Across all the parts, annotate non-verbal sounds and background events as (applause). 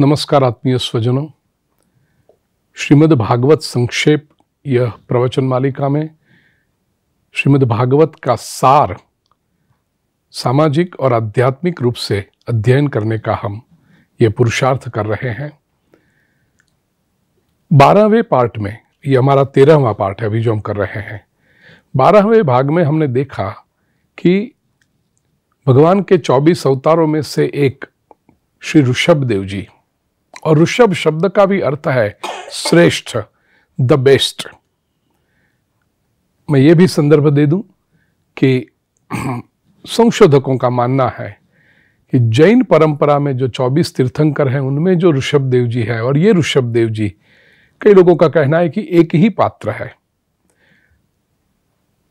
नमस्कार आत्मीय स्वजनों श्रीमद् भागवत संक्षेप यह प्रवचन मालिका में श्रीमद् भागवत का सार सामाजिक और आध्यात्मिक रूप से अध्ययन करने का हम ये पुरुषार्थ कर रहे हैं बारहवें पार्ट में ये हमारा तेरहवा पार्ट है अभी जो हम कर रहे हैं बारहवें भाग में हमने देखा कि भगवान के चौबीस अवतारों में से एक श्री ऋषभ देव जी और ऋषभ शब्द का भी अर्थ है श्रेष्ठ द बेस्ट मैं ये भी संदर्भ दे दूं कि (clears throat) संशोधकों का मानना है कि जैन परंपरा में जो 24 तीर्थंकर हैं उनमें जो ऋषभ देव जी है और ये ऋषभ देव जी कई लोगों का कहना है कि एक ही पात्र है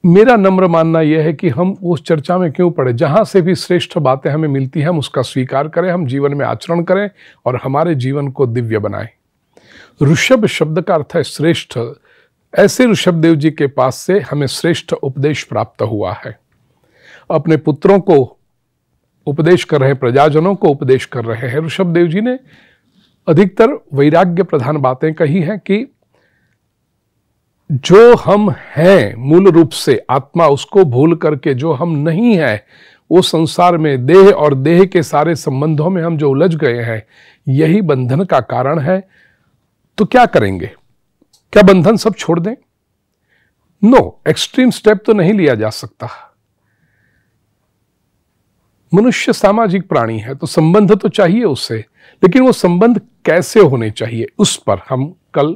मेरा नम्र मानना यह है कि हम उस चर्चा में क्यों पड़े जहाँ से भी श्रेष्ठ बातें हमें मिलती हैं हम उसका स्वीकार करें हम जीवन में आचरण करें और हमारे जीवन को दिव्य बनाएं ऋषभ शब्द का अर्थ है श्रेष्ठ ऐसे ऋषभ देव जी के पास से हमें श्रेष्ठ उपदेश प्राप्त हुआ है अपने पुत्रों को उपदेश कर रहे प्रजाजनों को उपदेश कर रहे हैं ऋषभ देव जी ने अधिकतर वैराग्य प्रधान बातें कही हैं कि जो हम हैं मूल रूप से आत्मा उसको भूल करके जो हम नहीं हैं वो संसार में देह और देह के सारे संबंधों में हम जो उलझ गए हैं यही बंधन का कारण है तो क्या करेंगे क्या बंधन सब छोड़ दें नो एक्सट्रीम स्टेप तो नहीं लिया जा सकता मनुष्य सामाजिक प्राणी है तो संबंध तो चाहिए उससे लेकिन वो संबंध कैसे होने चाहिए उस पर हम कल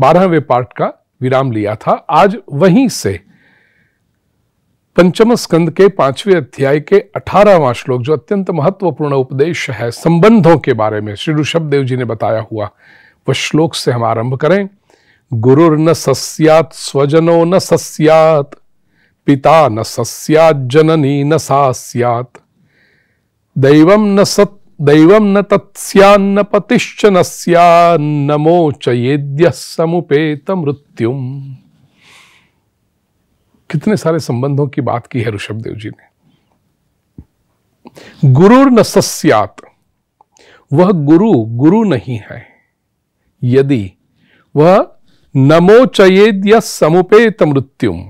बारहवें पार्ट का विराम लिया था आज वहीं से पंचम स्कंद के पांचवें अध्याय के अठारहवां श्लोक जो अत्यंत महत्वपूर्ण उपदेश है संबंधों के बारे में श्री ऋषभ देव जी ने बताया हुआ वह श्लोक से हम आरंभ करें गुरु न सस्यात स्वजनो न सस्यात पिता न सस्यात जननी न सास्यात दैवम न सत्य दैव न तत्स्यान्न पतिश्च न ये समुपेत मृत्युम कितने सारे संबंधों की बात की है ऋषभदेव जी ने गुरु न सस्यात वह गुरु गुरु नहीं है यदि वह नमोचयेद या समुपेत मृत्युम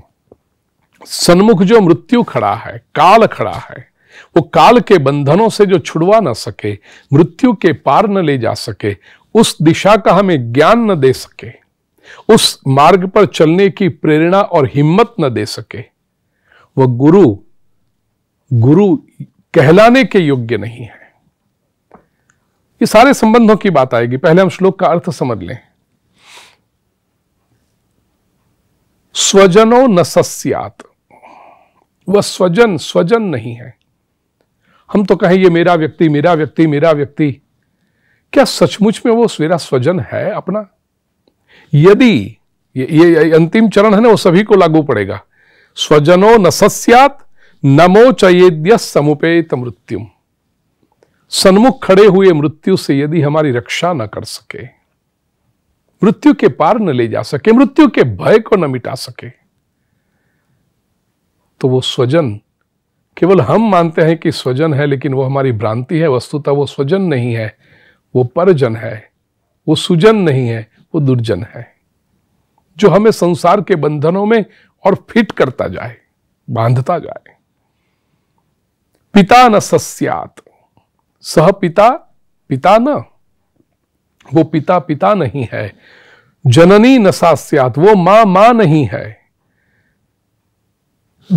सन्मुख जो मृत्यु खड़ा है काल खड़ा है वो काल के बंधनों से जो छुड़वा न सके मृत्यु के पार न ले जा सके उस दिशा का हमें ज्ञान न दे सके उस मार्ग पर चलने की प्रेरणा और हिम्मत न दे सके वह गुरु गुरु कहलाने के योग्य नहीं है ये सारे संबंधों की बात आएगी पहले हम श्लोक का अर्थ समझ लें स्वजनो न सस्यात वह स्वजन स्वजन नहीं है हम तो कहें ये मेरा व्यक्ति मेरा व्यक्ति मेरा व्यक्ति क्या सचमुच में वो मेरा स्वजन है अपना यदि ये, ये अंतिम चरण है ना वो सभी को लागू पड़ेगा स्वजनो न सस्यात नमो चयेद्य समुपेत मृत्यु सन्मुख खड़े हुए मृत्यु से यदि हमारी रक्षा न कर सके मृत्यु के पार न ले जा सके मृत्यु के भय को न मिटा सके तो वो स्वजन केवल हम मानते हैं कि स्वजन है लेकिन वो हमारी भ्रांति है वस्तुतः वो स्वजन नहीं है वो परजन है वो सुजन नहीं है वो दुर्जन है जो हमें संसार के बंधनों में और फिट करता जाए बांधता जाए पिता न सस्यात सह पिता पिता न वो पिता पिता नहीं है जननी न सास्यात वो मां मां नहीं है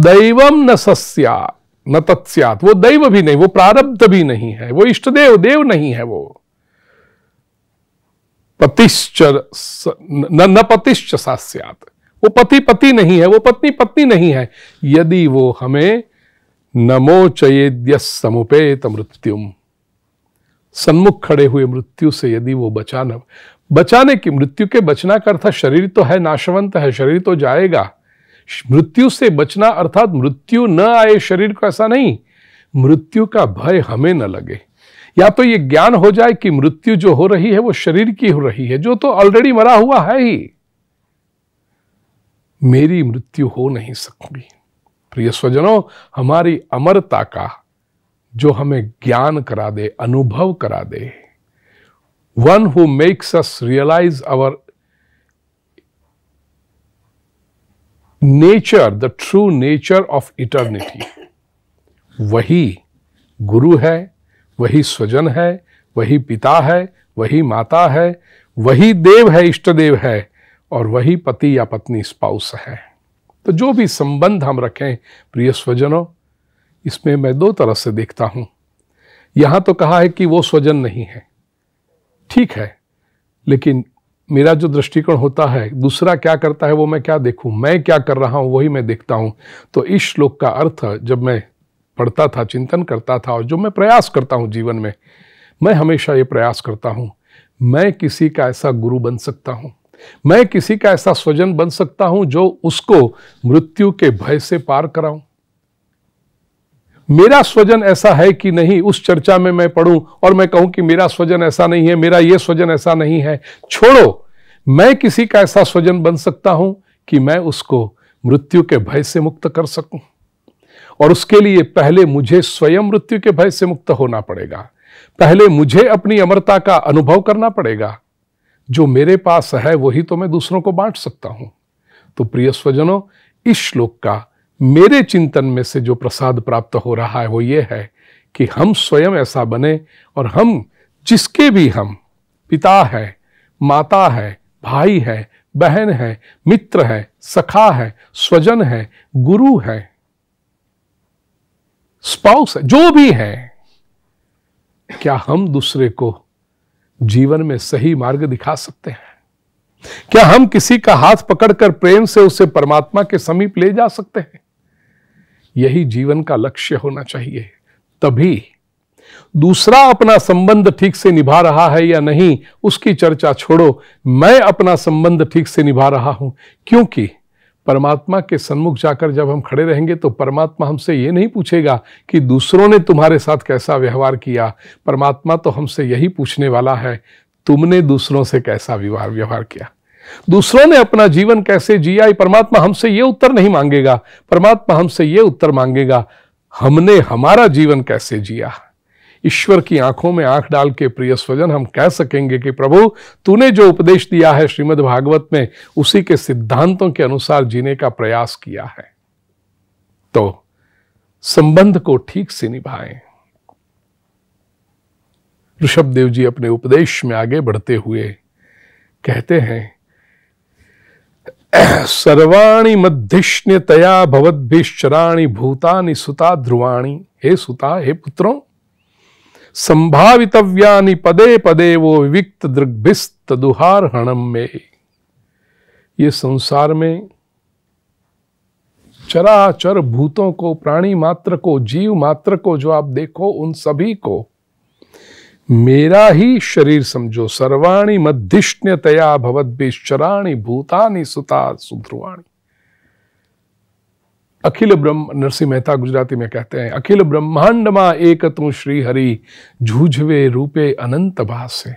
दैवम न सस्यात न तत्स्यात वो दैव भी नहीं वो प्रारब्ध भी नहीं है वो इष्टदेव देव नहीं है वो पतिश्च न, न पतिश्च सात वो पति पति नहीं है वो पत्नी पत्नी नहीं है यदि वो हमें नमो चेद्य समुपेत मृत्युम सन्मुख खड़े हुए मृत्यु से यदि वो बचाना बचाने की मृत्यु के बचना का अर्थ शरीर तो है नाशवंत है शरीर तो जाएगा मृत्यु से बचना अर्थात मृत्यु न आए शरीर को ऐसा नहीं मृत्यु का भय हमें न लगे या तो ये ज्ञान हो जाए कि मृत्यु जो हो रही है वो शरीर की हो रही है जो तो ऑलरेडी मरा हुआ है ही मेरी मृत्यु हो नहीं सकती प्रिय स्वजनों हमारी अमरता का जो हमें ज्ञान करा दे अनुभव करा दे one who makes us realize our nature the true nature of eternity वही गुरु है वही स्वजन है वही पिता है वही माता है वही देव है इष्ट देव है और वही पति या पत्नी स्पाउस है तो जो भी संबंध हम रखें प्रिय स्वजनों इसमें मैं दो तरह से देखता हूं यहां तो कहा है कि वो स्वजन नहीं है ठीक है लेकिन मेरा जो दृष्टिकोण होता है दूसरा क्या करता है वो मैं क्या देखूं मैं क्या कर रहा हूं वही मैं देखता हूं तो इस श्लोक का अर्थ जब मैं पढ़ता था चिंतन करता था और जो मैं प्रयास करता हूं जीवन में मैं हमेशा ये प्रयास करता हूं मैं किसी का ऐसा गुरु बन सकता हूं मैं किसी का ऐसा स्वजन बन सकता हूं जो उसको मृत्यु के भय से पार कराऊं मेरा स्वजन ऐसा है कि नहीं उस चर्चा में मैं पढ़ूं और मैं कहूं कि मेरा स्वजन ऐसा नहीं है मेरा यह स्वजन ऐसा नहीं है छोड़ो मैं किसी का ऐसा स्वजन बन सकता हूं कि मैं उसको मृत्यु के भय से मुक्त कर सकूं और उसके लिए पहले मुझे स्वयं मृत्यु के भय से मुक्त होना पड़ेगा पहले मुझे अपनी अमरता का अनुभव करना पड़ेगा जो मेरे पास है वही तो मैं दूसरों को बांट सकता हूं तो प्रिय स्वजनों इस श्लोक का मेरे चिंतन में से जो प्रसाद प्राप्त हो रहा है वो ये है कि हम स्वयं ऐसा बने और हम जिसके भी हम पिता है माता है भाई है बहन है मित्र है सखा है स्वजन है गुरु है स्पाउस है जो भी है क्या हम दूसरे को जीवन में सही मार्ग दिखा सकते हैं क्या हम किसी का हाथ पकड़कर प्रेम से उसे परमात्मा के समीप ले जा सकते हैं यही जीवन का लक्ष्य होना चाहिए तभी दूसरा अपना संबंध ठीक से निभा रहा है या नहीं उसकी चर्चा छोड़ो मैं अपना संबंध ठीक से निभा रहा हूं क्योंकि परमात्मा के सन्मुख जाकर जब हम खड़े रहेंगे तो परमात्मा हमसे ये नहीं पूछेगा कि दूसरों ने तुम्हारे साथ कैसा व्यवहार किया परमात्मा तो हमसे यही पूछने वाला है तुमने दूसरों से कैसा व्यवहार व्यवहार किया दूसरों ने अपना जीवन कैसे जिया परमात्मा हमसे ये उत्तर नहीं मांगेगा परमात्मा हमसे ये उत्तर मांगेगा हमने हमारा जीवन कैसे जिया ईश्वर की आंखों में आंख डाल के प्रिय स्वजन हम कह सकेंगे कि प्रभु तूने जो उपदेश दिया है श्रीमद् भागवत में उसी के सिद्धांतों के अनुसार जीने का प्रयास किया है तो संबंध को ठीक से निभाएं ऋषभ देव जी अपने उपदेश में आगे बढ़ते हुए कहते हैं सर्वाणी मध्यष्ण्यतया भवद्भिश्चराणी भूतानि सुता ध्रुवाणी हे सुता हे पुत्रों संभावितव्यानि पदे पदे वो विविक्त दुहार हणम में ये संसार में चराचर भूतों को प्राणी मात्र को जीव मात्र को जो आप देखो उन सभी को मेरा ही शरीर समझो सर्वाणी मध्यिष्ण्य तया बेश्चराणी भूतानी सुता सुध्रुवाणी अखिल ब्रह्म नरसिंह मेहता गुजराती में कहते हैं अखिल ब्रह्मांड मा एक तू श्री हरि झूझवे रूपे अनंत भाषे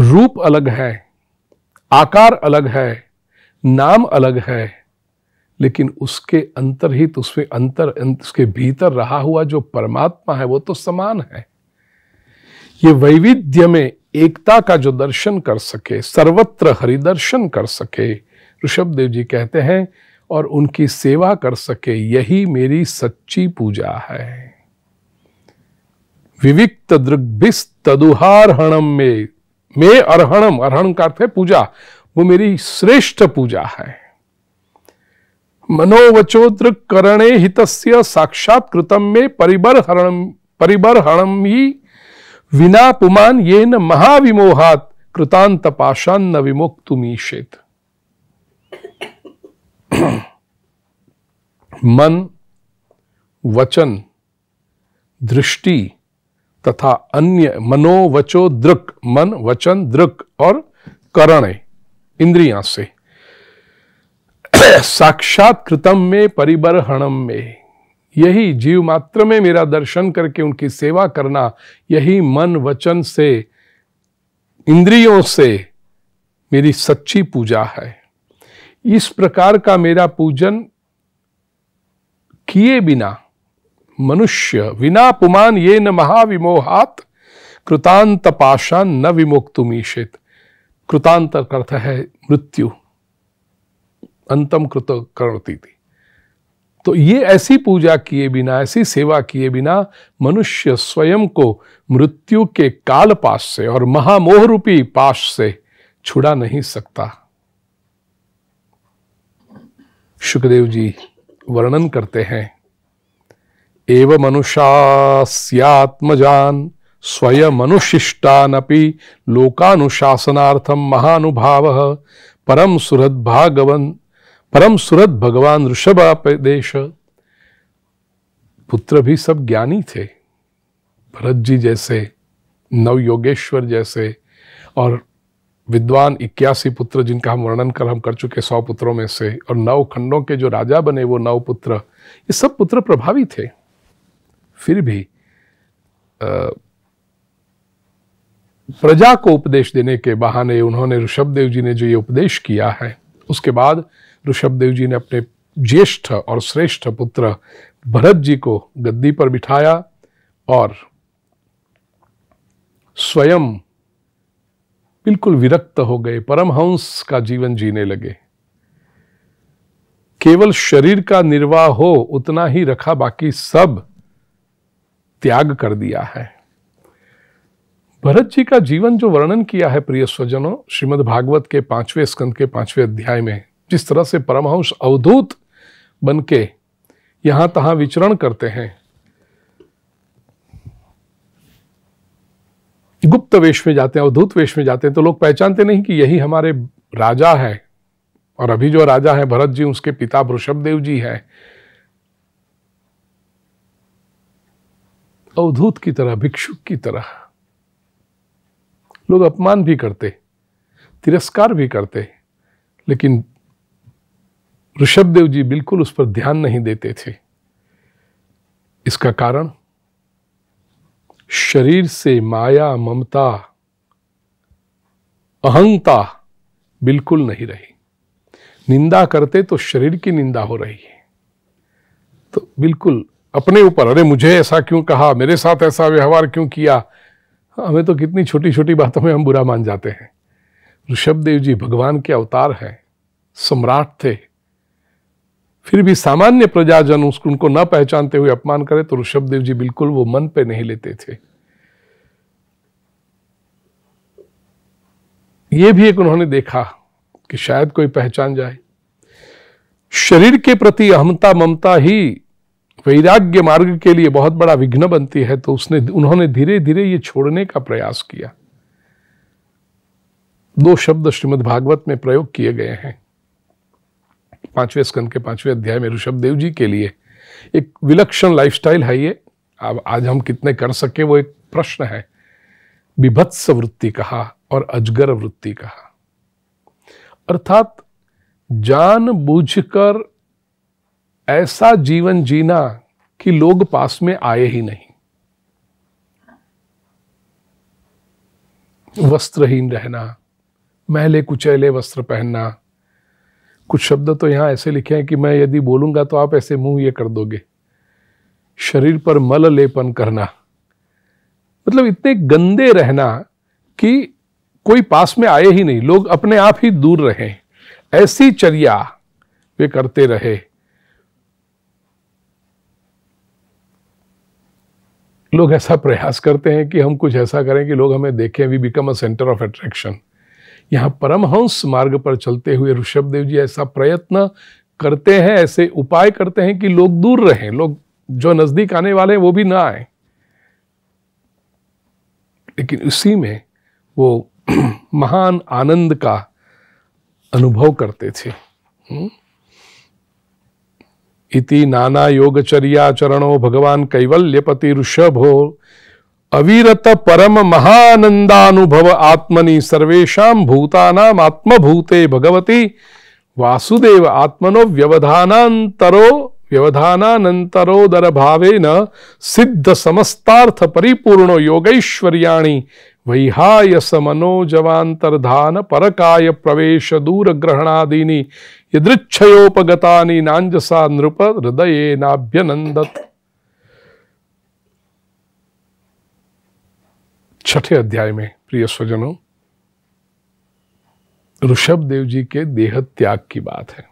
रूप अलग है आकार अलग है नाम अलग है लेकिन उसके अंतरहित उसमें अंतर उसके भीतर रहा हुआ जो परमात्मा है वो तो समान है ये वैविध्य में एकता का जो दर्शन कर सके सर्वत्र हरिदर्शन कर सके ऋषभ देव जी कहते हैं और उनकी सेवा कर सके यही मेरी सच्ची पूजा है विविक्त दृग्भिस तदुहारणम में में अरहणम अरहण का अर्थ है पूजा वो मेरी श्रेष्ठ पूजा है मनोवचोद्र करणे हितस्य साक्षात्कृतम में परिबर हरण ही विना पुमान येन न महाविमोहात कृतांत पाषाण न विमुक्तुमीशेत (coughs) मन वचन दृष्टि तथा अन्य मनोवचो दृक मन वचन दृक और करणे इंद्रियां से कृतम में परिबरहणम में यही जीव मात्र में मेरा दर्शन करके उनकी सेवा करना यही मन वचन से इंद्रियों से मेरी सच्ची पूजा है इस प्रकार का मेरा पूजन किए बिना मनुष्य बिना पुमान ये न महाविमोहात कृतांत पाषा न विमोक्तुमीशित कृतांत अर्थ है मृत्यु अंतम कृत करती थी तो ये ऐसी पूजा किए बिना ऐसी सेवा किए बिना मनुष्य स्वयं को मृत्यु के काल पाश से और महामोह रूपी पाश से छुड़ा नहीं सकता सुखदेव जी वर्णन करते हैं एव मनुष्यात्मजान स्वयं अनुशिष्टानपि लोकानुशासनार्थम महानुभाव परम सुहृद भागवन परम सुरत भगवान ऋषभापदेश पुत्र भी सब ज्ञानी थे भरत जी जैसे नव योगेश्वर जैसे और विद्वान इक्यासी पुत्र जिनका हम वर्णन कर हम कर चुके सौ पुत्रों में से और नौ खंडों के जो राजा बने वो नौ पुत्र ये सब पुत्र प्रभावी थे फिर भी आ, प्रजा को उपदेश देने के बहाने उन्होंने ऋषभदेव जी ने जो ये उपदेश किया है उसके बाद ऋषभदेव जी ने अपने ज्येष्ठ और श्रेष्ठ पुत्र भरत जी को गद्दी पर बिठाया और स्वयं बिल्कुल विरक्त हो गए परमहंस का जीवन जीने लगे केवल शरीर का निर्वाह हो उतना ही रखा बाकी सब त्याग कर दिया है भरत जी का जीवन जो वर्णन किया है प्रिय स्वजनों श्रीमद् भागवत के पांचवें स्कंद के पांचवें अध्याय में जिस तरह से परमहंस अवधूत बन के यहां तहां विचरण करते हैं गुप्त वेश में जाते हैं अवधूत वेश में जाते हैं तो लोग पहचानते नहीं कि यही हमारे राजा है और अभी जो राजा है भरत जी उसके पिता वृषभ देव जी है अवधूत की तरह भिक्षुक की तरह लोग अपमान भी करते तिरस्कार भी करते लेकिन ऋषभ देव जी बिल्कुल उस पर ध्यान नहीं देते थे इसका कारण शरीर से माया ममता अहंता बिल्कुल नहीं रही निंदा करते तो शरीर की निंदा हो रही है तो बिल्कुल अपने ऊपर अरे मुझे ऐसा क्यों कहा मेरे साथ ऐसा व्यवहार क्यों किया हाँ, हमें तो कितनी छोटी छोटी बातों में हम बुरा मान जाते हैं ऋषभ देव जी भगवान के अवतार हैं सम्राट थे फिर भी सामान्य प्रजाजन उसको उनको न पहचानते हुए अपमान करे तो ऋषभदेव जी बिल्कुल वो मन पे नहीं लेते थे ये भी एक उन्होंने देखा कि शायद कोई पहचान जाए शरीर के प्रति अहमता ममता ही वैराग्य मार्ग के लिए बहुत बड़ा विघ्न बनती है तो उसने उन्होंने धीरे धीरे ये छोड़ने का प्रयास किया दो शब्द श्रीमद् भागवत में प्रयोग किए गए हैं पांचवें स्कंद के पांचवें अध्याय में ऋषभ देव जी के लिए एक विलक्षण लाइफस्टाइल है ये अब आज हम कितने कर सके वो एक प्रश्न है विभत्स वृत्ति कहा और अजगर वृत्ति कहा अर्थात जान कर ऐसा जीवन जीना कि लोग पास में आए ही नहीं वस्त्रहीन रहना महले कुचैले वस्त्र पहनना कुछ शब्द तो यहाँ ऐसे लिखे हैं कि मैं यदि बोलूँगा तो आप ऐसे मुंह ये कर दोगे शरीर पर मल लेपन करना मतलब इतने गंदे रहना कि कोई पास में आए ही नहीं लोग अपने आप ही दूर रहे ऐसी चर्या वे करते रहे लोग ऐसा प्रयास करते हैं कि हम कुछ ऐसा करें कि लोग हमें देखें we become a center of attraction यहाँ परमहंस मार्ग पर चलते हुए ऋषभ देव जी ऐसा प्रयत्न करते हैं ऐसे उपाय करते हैं कि लोग दूर रहें लोग जो नज़दीक आने वाले हैं वो भी ना आए लेकिन उसी में वो (clears throat) महान आनंद का अनुभव करते थे हम्म? इति नाना योगचर्या चरणो भगवान कैवल्यपति ऋषभ हो अविरत परम महानंदानुभव आत्मनि सर्वेशा भूतानाम आत्मभूते भगवती वासुदेव आत्मनो व्यवधानांतरो व्यवधानानंतरोदर भावे न सिद्ध समस्तार्थ परिपूर्णो योगैश्वर्याणी वैहायस समनोजवांतरधान परकाय प्रवेश दूर ग्रहणादीनि यदृच्छयोपगतानि नांजसा नृप हृदये नाभ्यनंदत छठे अध्याय में प्रिय स्वजनों ऋषभ देव जी के देह त्याग की बात है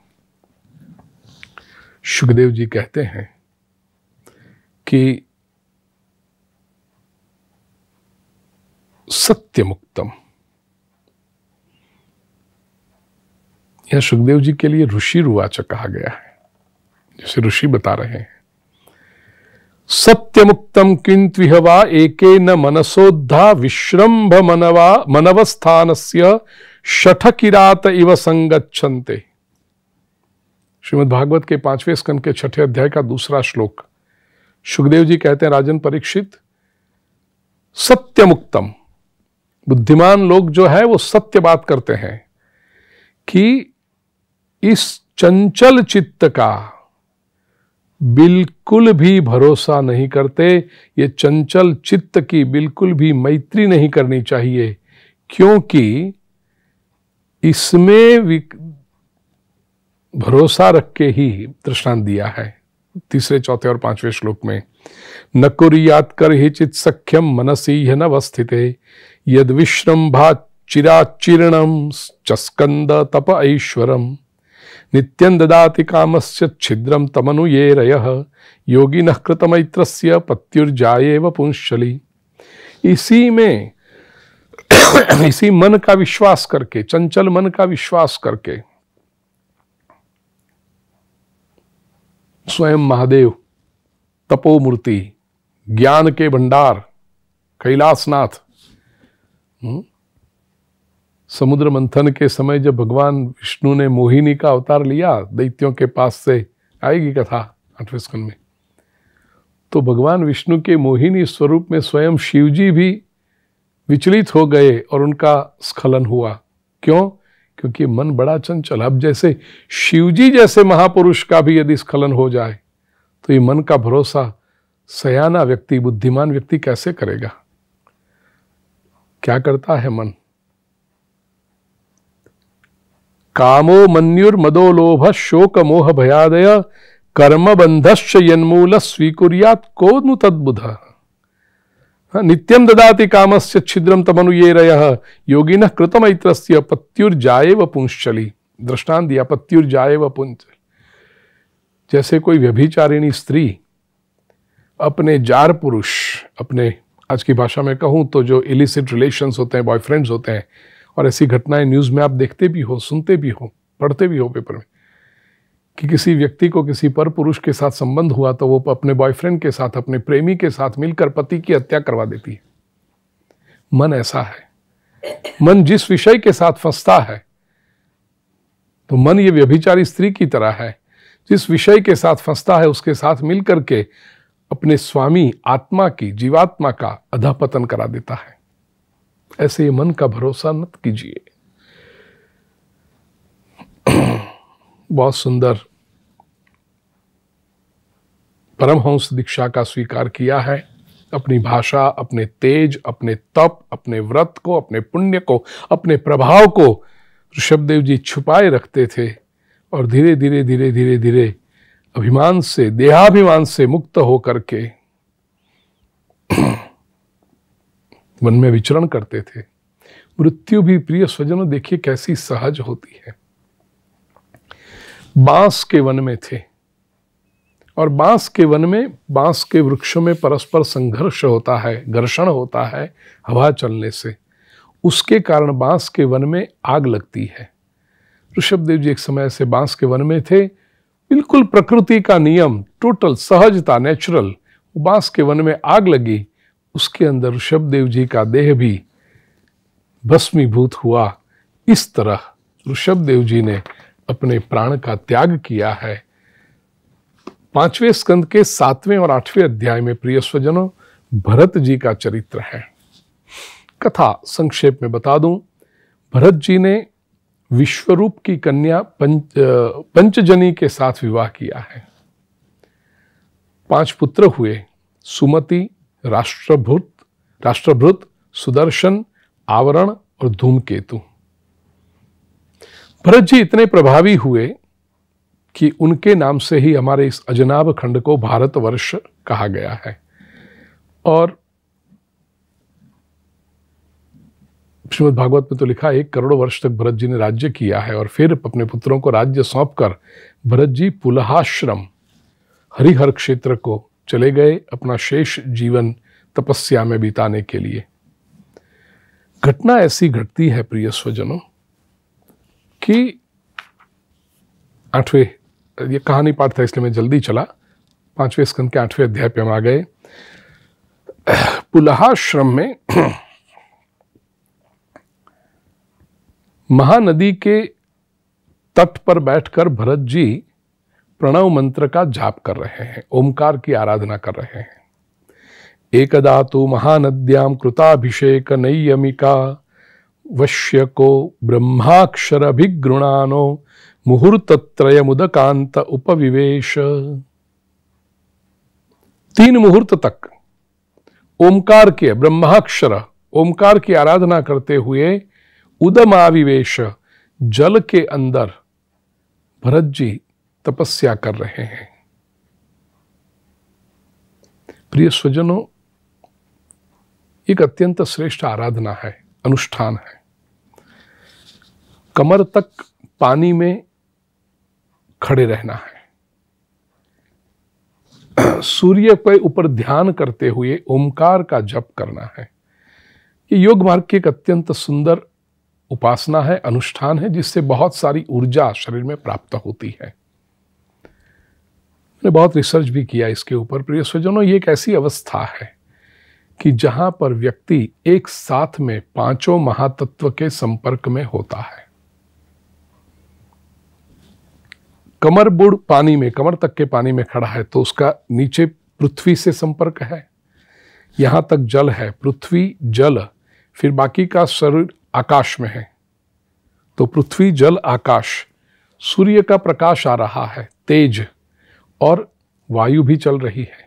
सुखदेव जी कहते हैं कि सत्यमुक्तम यह सुखदेव जी के लिए ऋषि रुवाचक कहा गया है जैसे ऋषि बता रहे हैं सत्य किन्त्विह वा एक मनसोद्धा विश्रम्भ मनवा मनवस्थान शठ किरात इव संगच्छन्ते श्रीमदभागवत भागवत के पांचवें स्कंद के छठे अध्याय का दूसरा श्लोक सुखदेव जी कहते हैं राजन परीक्षित सत्य मुक्तम बुद्धिमान लोग जो है वो सत्य बात करते हैं कि इस चंचल चित्त का बिल्कुल भी भरोसा नहीं करते ये चंचल चित्त की बिल्कुल भी मैत्री नहीं करनी चाहिए क्योंकि इसमें भरोसा रख के ही दृष्टांत दिया है तीसरे चौथे और पांचवें श्लोक में नकुर याद कर ही चित सख्यम मनसी है नवस्थित यद विश्रम्भा चिरणम चस्कंद तप ऐश्वरम नित्यं ददाति कामस्य छिद्रम तमनु ये रय योगिन कृतमैत्र पत्युर्जाएव पुंशली इसी में (coughs) इसी मन का विश्वास करके चंचल मन का विश्वास करके स्वयं महादेव तपोमूर्ति ज्ञान के भंडार कैलासनाथ हम्म, समुद्र मंथन के समय जब भगवान विष्णु ने मोहिनी का अवतार लिया दैत्यों के पास से आएगी कथा आठवें स्कन में तो भगवान विष्णु के मोहिनी स्वरूप में स्वयं शिवजी भी विचलित हो गए और उनका स्खलन हुआ क्यों क्योंकि मन बड़ा चंचल अब जैसे शिवजी जैसे महापुरुष का भी यदि स्खलन हो जाए तो ये मन का भरोसा सयाना व्यक्ति बुद्धिमान व्यक्ति कैसे करेगा क्या करता है मन कामो मन्युर मदो लोभ शोक मोह भयादय कर्म बंधश्च यन्मूल स्वीकुरियात को नु तद्बुध नित्यम ददाति कामस्य छिद्रम तमनु ये रय योगिन कृतमैत्रस्य पत्युर्जाए व पुंश्चली दृष्टान दिया पत्युर्जाए व जैसे कोई व्यभिचारिणी स्त्री अपने जार पुरुष अपने आज की भाषा में कहूँ तो जो इलिसिट रिलेशंस होते हैं बॉयफ्रेंड्स होते हैं और ऐसी घटनाएं न्यूज़ में आप देखते भी हो सुनते भी हो पढ़ते भी हो पेपर में कि किसी व्यक्ति को किसी पर पुरुष के साथ संबंध हुआ तो वो अपने बॉयफ्रेंड के साथ अपने प्रेमी के साथ मिलकर पति की हत्या करवा देती है मन ऐसा है मन जिस विषय के साथ फंसता है तो मन ये व्यभिचारी स्त्री की तरह है जिस विषय के साथ फंसता है उसके साथ मिलकर के अपने स्वामी आत्मा की जीवात्मा का अधपतन करा देता है ऐसे मन का भरोसा मत कीजिए बहुत सुंदर परमहंस दीक्षा का स्वीकार किया है अपनी भाषा अपने तेज अपने तप अपने व्रत को अपने पुण्य को अपने प्रभाव को ऋषभदेव जी छुपाए रखते थे और धीरे धीरे धीरे धीरे धीरे अभिमान से देहाभिमान से मुक्त हो करके वन में विचरण करते थे मृत्यु भी प्रिय स्वजनों देखिए कैसी सहज होती है बांस के वन में थे और बांस के वन में बांस के वृक्षों में परस्पर संघर्ष होता है घर्षण होता है हवा चलने से उसके कारण बांस के वन में आग लगती है ऋषभ देव जी एक समय से बांस के वन में थे बिल्कुल प्रकृति का नियम टोटल सहजता नेचुरल बांस के वन में आग लगी उसके अंदर ऋषभ देव जी का देह भी भस्मीभूत हुआ इस तरह ऋषभ देव जी ने अपने प्राण का त्याग किया है पांचवें स्कंद के सातवें और आठवें अध्याय में प्रिय स्वजनों भरत जी का चरित्र है कथा संक्षेप में बता दूं भरत जी ने विश्वरूप की कन्या पंच पंचजनी के साथ विवाह किया है पांच पुत्र हुए सुमति राष्ट्रभूत राष्ट्रभूत सुदर्शन आवरण और धूमकेतु भरत जी इतने प्रभावी हुए कि उनके नाम से ही हमारे इस अजनाब खंड को भारतवर्ष कहा गया है और श्रीमद भागवत में तो लिखा है एक करोड़ वर्ष तक भरत जी ने राज्य किया है और फिर अपने पुत्रों को राज्य सौंपकर भरत जी पुलहाश्रम हरिहर क्षेत्र को चले गए अपना शेष जीवन तपस्या में बिताने के लिए घटना ऐसी घटती है प्रिय स्वजनों कि आठवें ये कहानी पाठ था इसलिए मैं जल्दी चला पांचवें स्कंद के आठवें अध्याय पे हम आ गए पुलहाश्रम में महानदी के तट पर बैठकर भरत जी प्रणव मंत्र का जाप कर रहे हैं ओमकार की आराधना कर रहे हैं एकदा तो महानद्याम कृताभिषेक नैयमिका वश्य को मुहूर्त त्रय मुदकांत उपविवेश तीन मुहूर्त तक ओमकार के ब्रह्माक्षर ओमकार की आराधना करते हुए उदमाविवेश जल के अंदर भरत जी तपस्या कर रहे हैं प्रिय स्वजनों एक अत्यंत श्रेष्ठ आराधना है अनुष्ठान है कमर तक पानी में खड़े रहना है सूर्य के ऊपर ध्यान करते हुए ओमकार का जप करना है ये योग मार्ग की एक अत्यंत सुंदर उपासना है अनुष्ठान है जिससे बहुत सारी ऊर्जा शरीर में प्राप्त होती है मैंने बहुत रिसर्च भी किया इसके ऊपर प्रिय स्वजनों ये एक ऐसी अवस्था है कि जहाँ पर व्यक्ति एक साथ में पांचों महातत्व के संपर्क में होता है कमर बुड़ पानी में कमर तक के पानी में खड़ा है तो उसका नीचे पृथ्वी से संपर्क है यहां तक जल है पृथ्वी जल फिर बाकी का शरीर आकाश में है तो पृथ्वी जल आकाश सूर्य का प्रकाश आ रहा है तेज और वायु भी चल रही है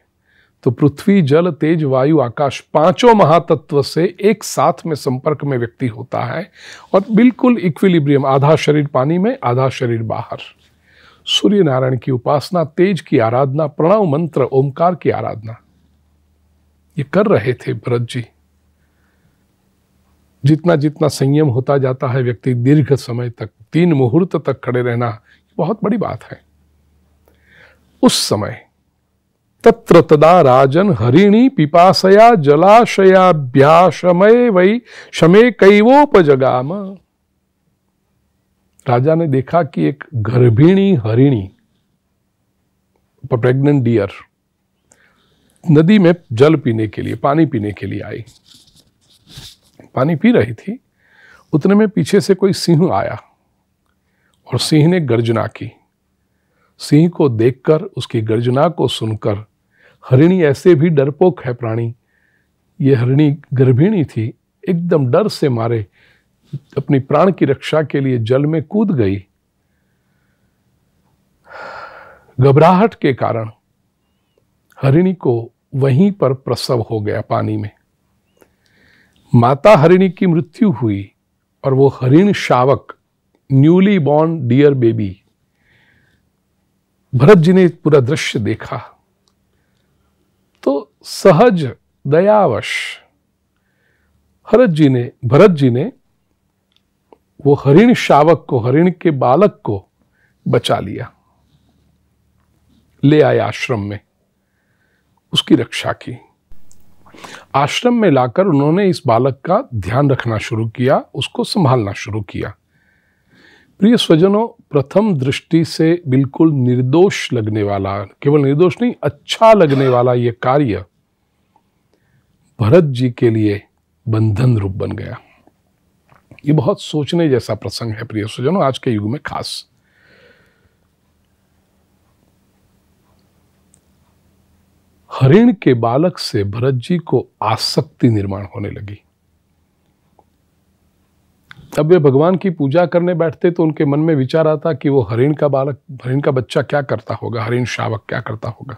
तो पृथ्वी जल तेज वायु आकाश पांचों महातत्व से एक साथ में संपर्क में व्यक्ति होता है और बिल्कुल इक्विलिब्रियम आधा शरीर पानी में आधा शरीर बाहर सूर्य नारायण की उपासना तेज की आराधना प्रणव मंत्र ओमकार की आराधना ये कर रहे थे भरत जी जितना जितना संयम होता जाता है व्यक्ति दीर्घ समय तक तीन मुहूर्त तक खड़े रहना बहुत बड़ी बात है उस समय तत्र तदा राजन हरिणी पिपासया जलाशयाभ्याशमय वही शमे कैवोपजगाम राजा ने देखा कि एक गर्भिणी हरिणी प्रेग्नेंट डियर नदी में जल पीने के लिए पानी पीने के लिए आई पानी पी रही थी उतने में पीछे से कोई सिंह आया और सिंह ने गर्जना की सिंह को देखकर उसकी गर्जना को सुनकर हरिणी ऐसे भी डरपोक है प्राणी ये हरिणी गर्भिणी थी एकदम डर से मारे अपनी प्राण की रक्षा के लिए जल में कूद गई घबराहट के कारण हरिणी को वहीं पर प्रसव हो गया पानी में माता हरिणी की मृत्यु हुई और वो हरिण शावक newly born deer baby Bharat ji ने पूरा दृश्य देखा तो सहज दयावश हरत जी ने भरत जी ने वो हरिण शावक को हरिण के बालक को बचा लिया ले आए आश्रम में उसकी रक्षा की आश्रम में लाकर उन्होंने इस बालक का ध्यान रखना शुरू किया उसको संभालना शुरू किया प्रिय स्वजनों प्रथम दृष्टि से बिल्कुल निर्दोष लगने वाला केवल निर्दोष नहीं अच्छा लगने वाला यह कार्य भरत जी के लिए बंधन रूप बन गया ये बहुत सोचने जैसा प्रसंग है प्रिय स्वजनों आज के युग में खास हरिण के बालक से भरत जी को आसक्ति निर्माण होने लगी अब वे भगवान की पूजा करने बैठते तो उनके मन में विचार आता कि वो हरिण का बालक हरिण का बच्चा क्या करता होगा हरिण शावक क्या करता होगा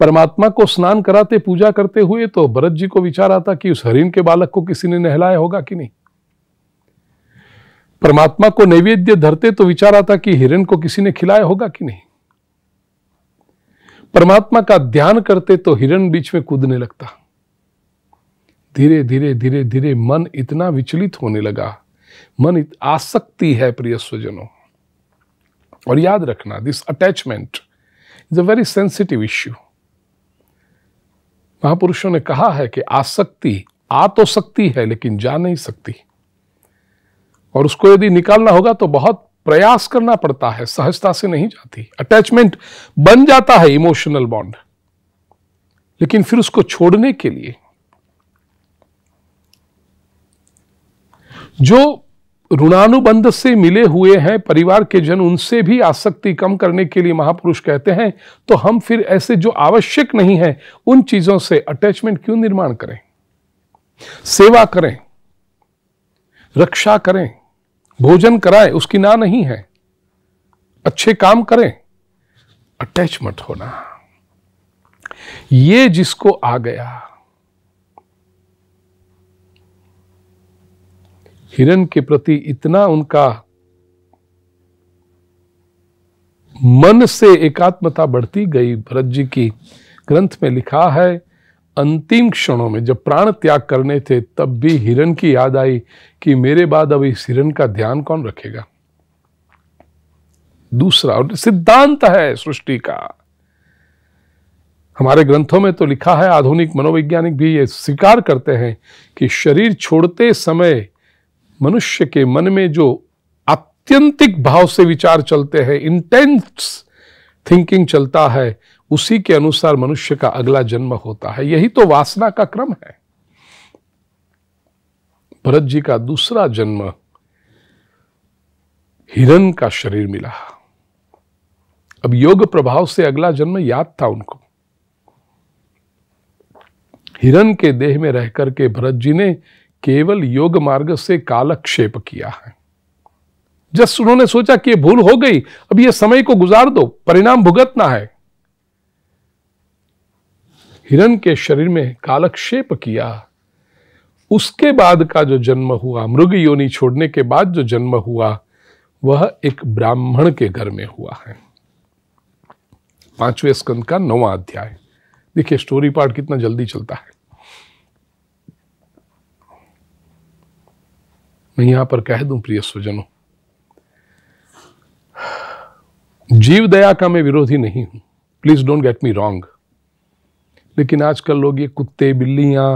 परमात्मा को स्नान कराते पूजा करते हुए तो भरत जी को विचार आता कि उस हरिण के बालक को किसी ने नहलाया होगा कि नहीं परमात्मा को नैवेद्य धरते तो विचार आता कि हिरण को किसी ने खिलाया होगा कि नहीं परमात्मा का ध्यान करते तो हिरण बीच में कूदने लगता धीरे धीरे धीरे धीरे मन इतना विचलित होने लगा मन आसक्ति है प्रिय स्वजनों और याद रखना this attachment is a very sensitive issue महापुरुषों ने कहा है कि आसक्ति आ तो सकती है लेकिन जा नहीं सकती और उसको यदि निकालना होगा तो बहुत प्रयास करना पड़ता है सहजता से नहीं जाती अटैचमेंट बन जाता है इमोशनल बॉन्ड लेकिन फिर उसको छोड़ने के लिए जो ऋणानुबंध से मिले हुए हैं परिवार के जन उनसे भी आसक्ति कम करने के लिए महापुरुष कहते हैं तो हम फिर ऐसे जो आवश्यक नहीं है उन चीजों से अटैचमेंट क्यों निर्माण करें सेवा करें रक्षा करें भोजन कराएं उसकी ना नहीं है अच्छे काम करें अटैचमेंट होना ये जिसको आ गया हिरण के प्रति इतना उनका मन से एकात्मता बढ़ती गई भरत जी की ग्रंथ में लिखा है अंतिम क्षणों में जब प्राण त्याग करने थे तब भी हिरण की याद आई कि मेरे बाद अब इस हिरण का ध्यान कौन रखेगा दूसरा और सिद्धांत है सृष्टि का हमारे ग्रंथों में तो लिखा है आधुनिक मनोवैज्ञानिक भी ये स्वीकार करते हैं कि शरीर छोड़ते समय मनुष्य के मन में जो आत्यंतिक भाव से विचार चलते हैं इंटेंस थिंकिंग चलता है उसी के अनुसार मनुष्य का अगला जन्म होता है यही तो वासना का क्रम है भरत जी का दूसरा जन्म हिरण का शरीर मिला अब योग प्रभाव से अगला जन्म याद था उनको हिरन के देह में रह करके भरत जी ने केवल योग मार्ग से कालक्षेप किया है जस उन्होंने सोचा कि यह भूल हो गई अब यह समय को गुजार दो परिणाम भुगतना है हिरण के शरीर में कालक्षेप किया उसके बाद का जो जन्म हुआ मृग योनि छोड़ने के बाद जो जन्म हुआ वह एक ब्राह्मण के घर में हुआ है पांचवें स्कंद का नौवा अध्याय देखिए स्टोरी पार्ट कितना जल्दी चलता है मैं यहां पर कह दूं प्रिय स्वजनों जीव दया का मैं विरोधी नहीं हूं please don't get me wrong लेकिन आजकल लोग ये कुत्ते बिल्लियां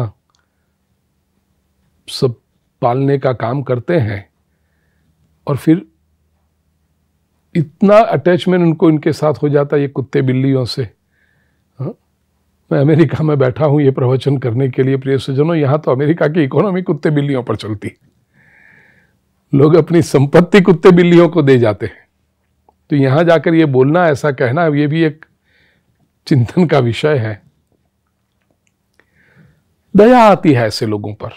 सब पालने का काम करते हैं और फिर इतना अटैचमेंट उनको इनके साथ हो जाता है ये कुत्ते बिल्लियों से हाँ? मैं अमेरिका में बैठा हूं ये प्रवचन करने के लिए प्रिय स्वजनों यहां तो अमेरिका की इकोनॉमी कुत्ते बिल्लियों पर चलती है लोग अपनी संपत्ति कुत्ते बिल्लियों को दे जाते हैं तो यहां जाकर यह बोलना ऐसा कहना ये भी एक चिंतन का विषय है दया आती है ऐसे लोगों पर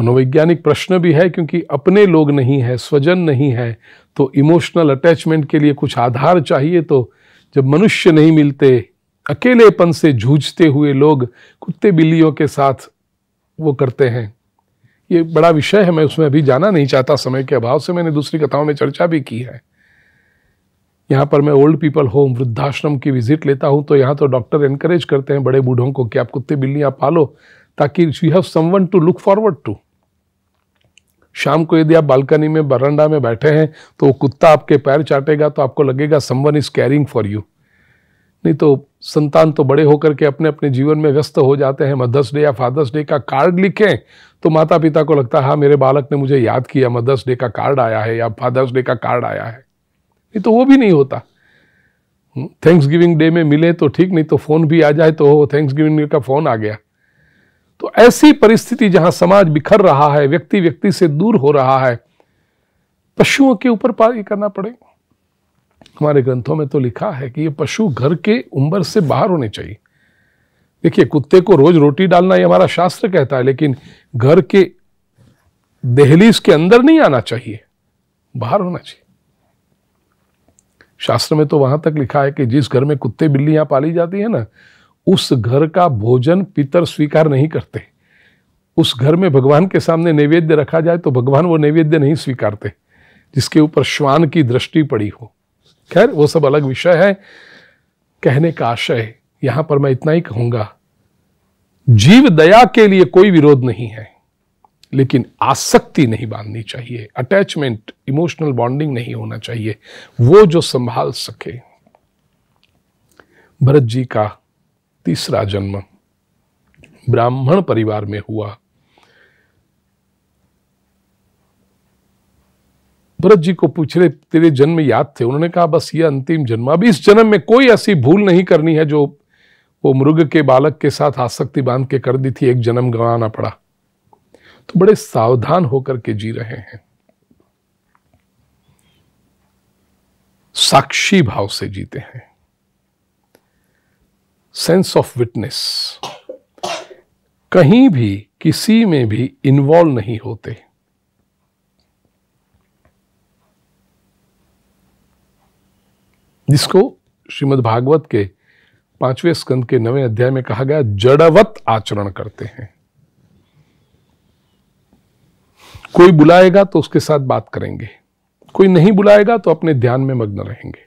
मनोवैज्ञानिक प्रश्न भी है क्योंकि अपने लोग नहीं है स्वजन नहीं है तो इमोशनल अटैचमेंट के लिए कुछ आधार चाहिए तो जब मनुष्य नहीं मिलते अकेलेपन से जूझते हुए लोग कुत्ते बिल्लियों के साथ वो करते हैं ये बड़ा विषय है मैं उसमें अभी जाना नहीं चाहता समय के अभाव से मैंने दूसरी कथाओं में चर्चा भी की है यहाँ पर मैं ओल्ड पीपल होम वृद्धाश्रम की विजिट लेता हूँ तो यहाँ तो डॉक्टर एनकरेज करते हैं बड़े बूढ़ों को कि आप कुत्ते बिल्लियाँ पालो ताकि you have someone to look forward to शाम को यदि आप बालकनी में बरंडा में बैठे हैं तो वो कुत्ता आपके पैर चाटेगा तो आपको लगेगा someone is caring for you नहीं तो संतान तो बड़े होकर के अपने अपने जीवन में व्यस्त हो जाते हैं मदर्स डे या फादर्स डे का कार्ड लिखें तो माता पिता को लगता है हाँ मेरे बालक ने मुझे याद किया मदर्स डे का कार्ड आया है या फादर्स डे का कार्ड आया है नहीं तो वो भी नहीं होता हम्म, थैंक्स गिविंग डे में मिले तो ठीक नहीं तो फ़ोन भी आ जाए तो थैंक्स गिविंग डे का फ़ोन आ गया तो ऐसी परिस्थिति जहां समाज बिखर रहा है व्यक्ति व्यक्ति से दूर हो रहा है पशुओं के ऊपर पार ये करना पड़ेगा हमारे ग्रंथों में तो लिखा है कि ये पशु घर के उम्र से बाहर होने चाहिए देखिए कुत्ते को रोज रोटी डालना ये हमारा शास्त्र कहता है लेकिन घर के दहलीज के अंदर नहीं आना चाहिए बाहर होना चाहिए शास्त्र में तो वहां तक लिखा है कि जिस घर में कुत्ते बिल्लियां पाली जाती है ना उस घर का भोजन पितर स्वीकार नहीं करते उस घर में भगवान के सामने नैवेद्य रखा जाए तो भगवान वो नैवेद्य नहीं स्वीकारते जिसके ऊपर श्वान की दृष्टि पड़ी हो खैर वो सब अलग विषय है कहने का आशय यहां पर मैं इतना ही कहूंगा जीव दया के लिए कोई विरोध नहीं है लेकिन आसक्ति नहीं बांधनी चाहिए अटैचमेंट इमोशनल बॉन्डिंग नहीं होना चाहिए वो जो संभाल सके भरत जी का तीसरा जन्म ब्राह्मण परिवार में हुआ भरत जी को पूछ रहे तेरे जन्म याद थे उन्होंने कहा बस ये अंतिम जन्म अभी इस जन्म में कोई ऐसी भूल नहीं करनी है जो वो मृग के बालक के साथ आसक्ति बांध के कर दी थी एक जन्म गंवाना पड़ा तो बड़े सावधान होकर के जी रहे हैं साक्षी भाव से जीते हैं सेंस ऑफ विटनेस कहीं भी किसी में भी इन्वॉल्व नहीं होते जिसको श्रीमद् भागवत के पांचवें स्कंद के नवे अध्याय में कहा गया जड़वत आचरण करते हैं कोई बुलाएगा तो उसके साथ बात करेंगे कोई नहीं बुलाएगा तो अपने ध्यान में मग्न रहेंगे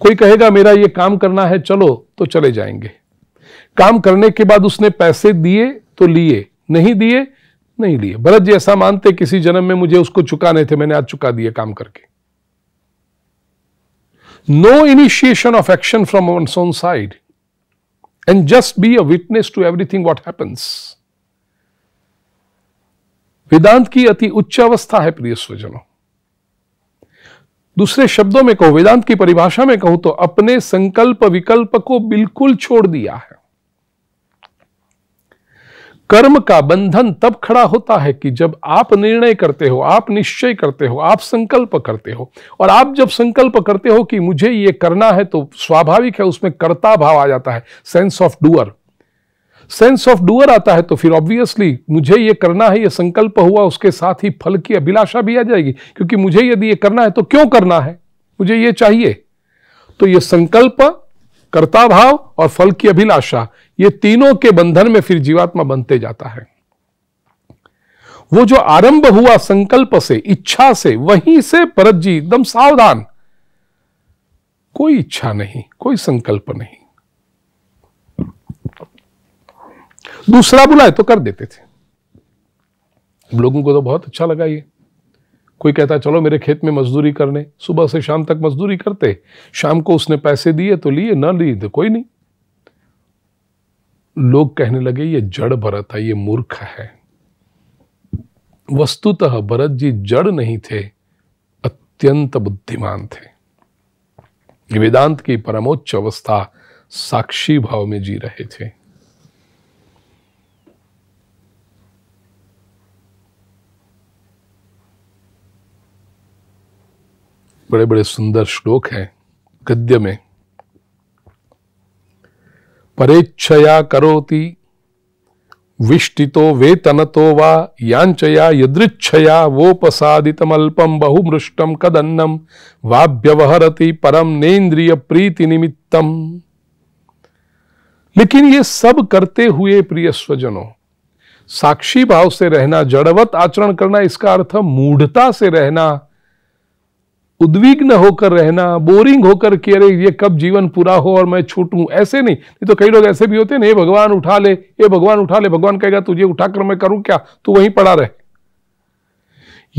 कोई कहेगा मेरा यह काम करना है चलो तो चले जाएंगे काम करने के बाद उसने पैसे दिए तो लिए नहीं दिए नहीं लिए भरत जी ऐसा मानते किसी जन्म में मुझे उसको चुकाने थे मैंने आज चुका दिए काम करके no initiation of action from one's own side and just be a witness to everything what happens. वेदांत की अति उच्च अवस्था है प्रिय स्वजनों दूसरे शब्दों में कहो वेदांत की परिभाषा में कहूं तो अपने संकल्प विकल्प को बिल्कुल छोड़ दिया है कर्म का बंधन तब खड़ा होता है कि जब आप निर्णय करते हो आप निश्चय करते हो आप संकल्प करते हो और आप जब संकल्प करते हो कि मुझे ये करना है तो स्वाभाविक है उसमें कर्ता भाव आ जाता है sense of doer sense of doer आता है तो फिर ऑब्वियसली मुझे ये करना है ये संकल्प हुआ उसके साथ ही फल की अभिलाषा भी आ जाएगी क्योंकि मुझे यदि ये करना है तो क्यों करना है मुझे ये चाहिए तो ये संकल्प कर्ता भाव और फल की अभिलाषा ये तीनों के बंधन में फिर जीवात्मा बनते जाता है वो जो आरंभ हुआ संकल्प से इच्छा से वहीं से परत जी एकदम सावधान कोई इच्छा नहीं कोई संकल्प नहीं दूसरा बुलाए तो कर देते थे लोगों को तो बहुत अच्छा लगा ये कोई कहता चलो मेरे खेत में मजदूरी करने सुबह से शाम तक मजदूरी करते शाम को उसने पैसे दिए तो लिए ना लिए तो कोई नहीं लोग कहने लगे ये जड़ भरत है ये मूर्ख है वस्तुतः भरत जी जड़ नहीं थे अत्यंत बुद्धिमान थे वेदांत की परमोच्च अवस्था साक्षी भाव में जी रहे थे बड़े बड़े सुंदर श्लोक हैं गद्य में परेच्छया करोति विष्टितो वेतनतो वा यांचया यदृच्छया वोपसादितमल्पम बहुमृष्टम कदन्नम वाभ्यवहरति परम नेन्द्रिय प्रीति निमित्तम लेकिन ये सब करते हुए प्रिय स्वजनों साक्षी भाव से रहना जड़वत आचरण करना इसका अर्थ मूढ़ता से रहना उद्विग्न होकर रहना बोरिंग होकर कि अरे ये कब जीवन पूरा हो और मैं छूटूं ऐसे नहीं नहीं तो कई लोग ऐसे भी होते हैं ना ये भगवान उठा ले ये भगवान उठा ले भगवान कहेगा तुझे उठाकर मैं करूं क्या तू वहीं पड़ा रहे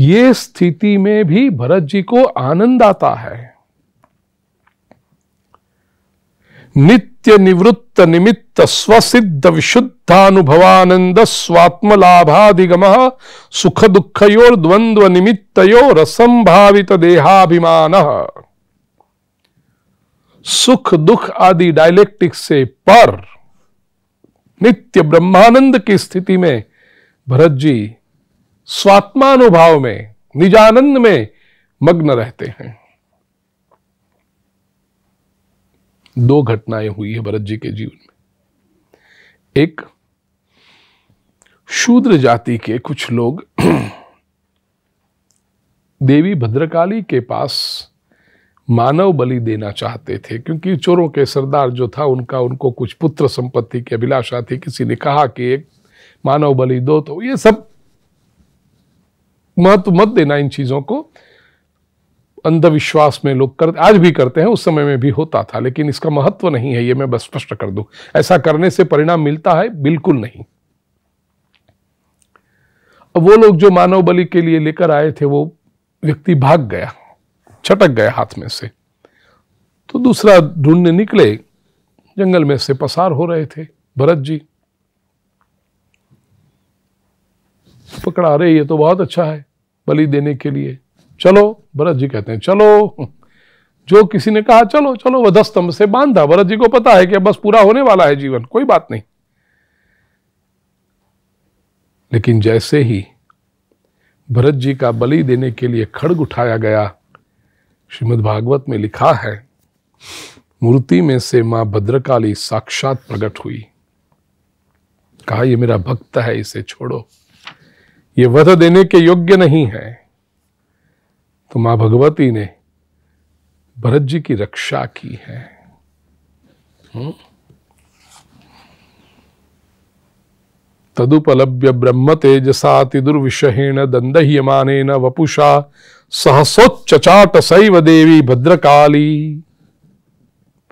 ये स्थिति में भी भरत जी को आनंद आता है नित्य निवृत्त निमित्त स्वसिद्ध विशुद्धानुभवानंद स्वात्मलाभाधिगम सुख दुखयोर द्वंद्व निमित्तयोर असंभावित देहाभिमान सुख दुख आदि डायलेक्टिक से पर नित्य ब्रह्मानंद की स्थिति में भरत जी स्वात्मानुभाव में निजानंद में मग्न रहते हैं दो घटनाएं हुई है भरत जी के जीवन में एक शूद्र जाति के कुछ लोग (clears throat) देवी भद्रकाली के पास मानव बलि देना चाहते थे क्योंकि चोरों के सरदार जो था उनका उनको कुछ पुत्र संपत्ति की अभिलाषा थी किसी ने कहा कि एक मानव बलि दो तो ये सब महत्व मत देना इन चीजों को अंधविश्वास में लोग कर आज भी करते हैं उस समय में भी होता था लेकिन इसका महत्व नहीं है ये मैं बस स्पष्ट कर दूं ऐसा करने से परिणाम मिलता है बिल्कुल नहीं अब वो लोग जो मानव बलि के लिए लेकर आए थे वो व्यक्ति भाग गया छटक गया हाथ में से तो दूसरा ढूंढने निकले जंगल में से पसार हो रहे थे भरत जी पकड़ा रहे ये तो बहुत अच्छा है बलि देने के लिए चलो भरत जी कहते हैं चलो जो किसी ने कहा चलो चलो वह दस स्तंभ से बांधा भरत जी को पता है कि बस पूरा होने वाला है जीवन कोई बात नहीं लेकिन जैसे ही भरत जी का बलि देने के लिए खड़ग उठाया गया श्रीमद् भागवत में लिखा है मूर्ति में से मां भद्रकाली साक्षात प्रकट हुई कहा यह मेरा भक्त है इसे छोड़ो ये वध देने के योग्य नहीं है तो माँ भगवती ने भरत जी की रक्षा की है हम्म। तदुपलभ्य ब्रह्म तेजसा तिदुर्विषहेण दंडह्यमान वपुषा सहसोच्चाट सैव देवी भद्रकाली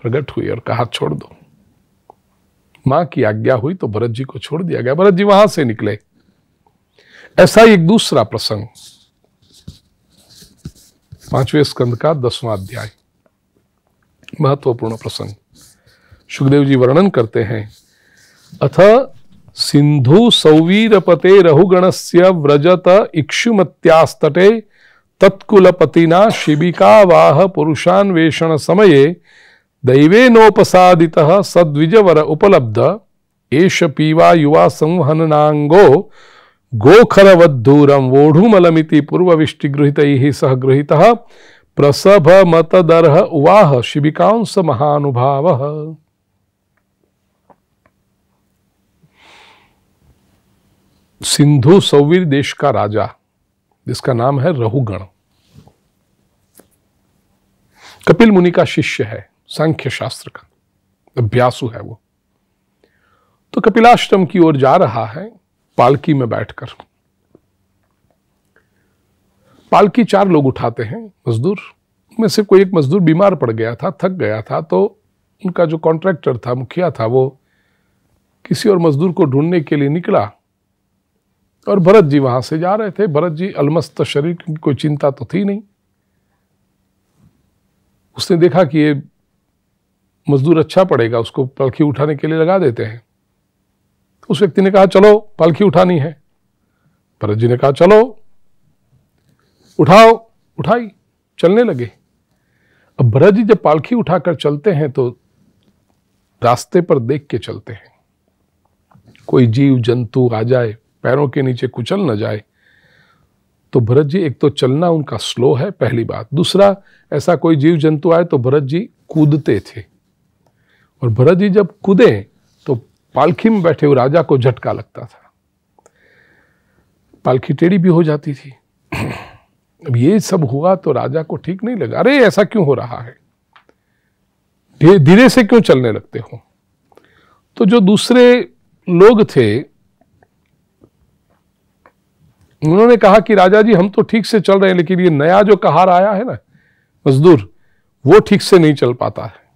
प्रकट हुई और कहा छोड़ दो मां की आज्ञा हुई तो भरत जी को छोड़ दिया गया भरत जी वहां से निकले ऐसा एक दूसरा प्रसंग पांचवें स्कंद का दसवां अध्याय महत्वपूर्ण प्रसंग सुखदेव जी वर्णन करते हैं अथ सिंधु सौवीरपते रहुगण से व्रजत इक्षुमत्यास्तटे तत्कुलपतिना वाह पुरुषान्वेषण दैवे दैवेनोपसादित सद्विजवर उपलब्ध एष पीवा युवा संहननांगो गोखरवद्धूरम वोढ़ुमलमिति पूर्वविष्टिगृहित सह गृहित प्रसभ मतदर्ह उवाह शिबिकांस महानुभाव सिंधु सौवीर देश का राजा जिसका नाम है रहुगण कपिल मुनि का शिष्य है सांख्य शास्त्र का अभ्यासु है वो तो कपिलाश्रम की ओर जा रहा है पालकी में बैठकर पालकी चार लोग उठाते हैं मजदूर में से कोई एक मजदूर बीमार पड़ गया था थक गया था तो उनका जो कॉन्ट्रैक्टर था मुखिया था वो किसी और मजदूर को ढूंढने के लिए निकला और भरत जी वहां से जा रहे थे भरत जी अलमस्त शरीर की कोई चिंता तो थी नहीं उसने देखा कि ये मजदूर अच्छा पड़ेगा उसको पलखी उठाने के लिए लगा देते हैं उस व्यक्ति ने कहा चलो पालखी उठानी है भरत जी ने कहा चलो उठाओ उठाई चलने लगे अब भरत जी जब पालखी उठाकर चलते हैं तो रास्ते पर देख के चलते हैं कोई जीव जंतु आ जाए पैरों के नीचे कुचल न जाए तो भरत जी एक तो चलना उनका स्लो है पहली बात दूसरा ऐसा कोई जीव जंतु आए तो भरत जी कूदते थे और भरत जी जब कूदे पालखी में बैठे हुए राजा को झटका लगता था पालखी टेढ़ी भी हो जाती थी अब ये सब हुआ तो राजा को ठीक नहीं लगा अरे ऐसा क्यों हो रहा है धीरे से क्यों चलने लगते हो तो जो दूसरे लोग थे उन्होंने कहा कि राजा जी हम तो ठीक से चल रहे हैं लेकिन ये नया जो कहार आया है ना मजदूर वो ठीक से नहीं चल पाता है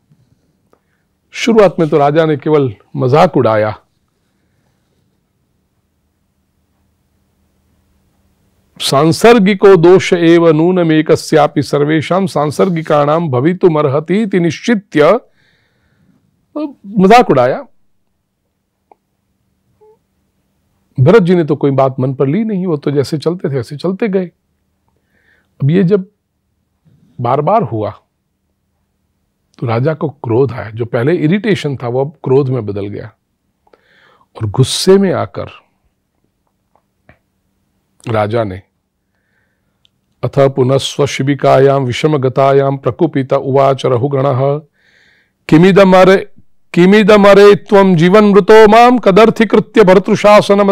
शुरुआत में तो राजा ने केवल मजाक उड़ाया सांसर्गिको दोष एव नून में सर्वेषां सांसर्गिकाणां भवितुमर्हति इति निश्चित मजाक उड़ाया भरत जी ने तो कोई बात मन पर ली नहीं वो तो जैसे चलते थे वैसे चलते गए अब ये जब बार बार हुआ तो राजा को क्रोध आया जो पहले इरिटेशन था वो अब क्रोध में बदल गया और गुस्से में आकर राजा ने अथ पुनः स्वशिबिकायाम गतायाम प्रकुपिता उवाच रहुगण किमिदमर किमिदमरे तम जीवन मृतो माम कदर्थी कृत्य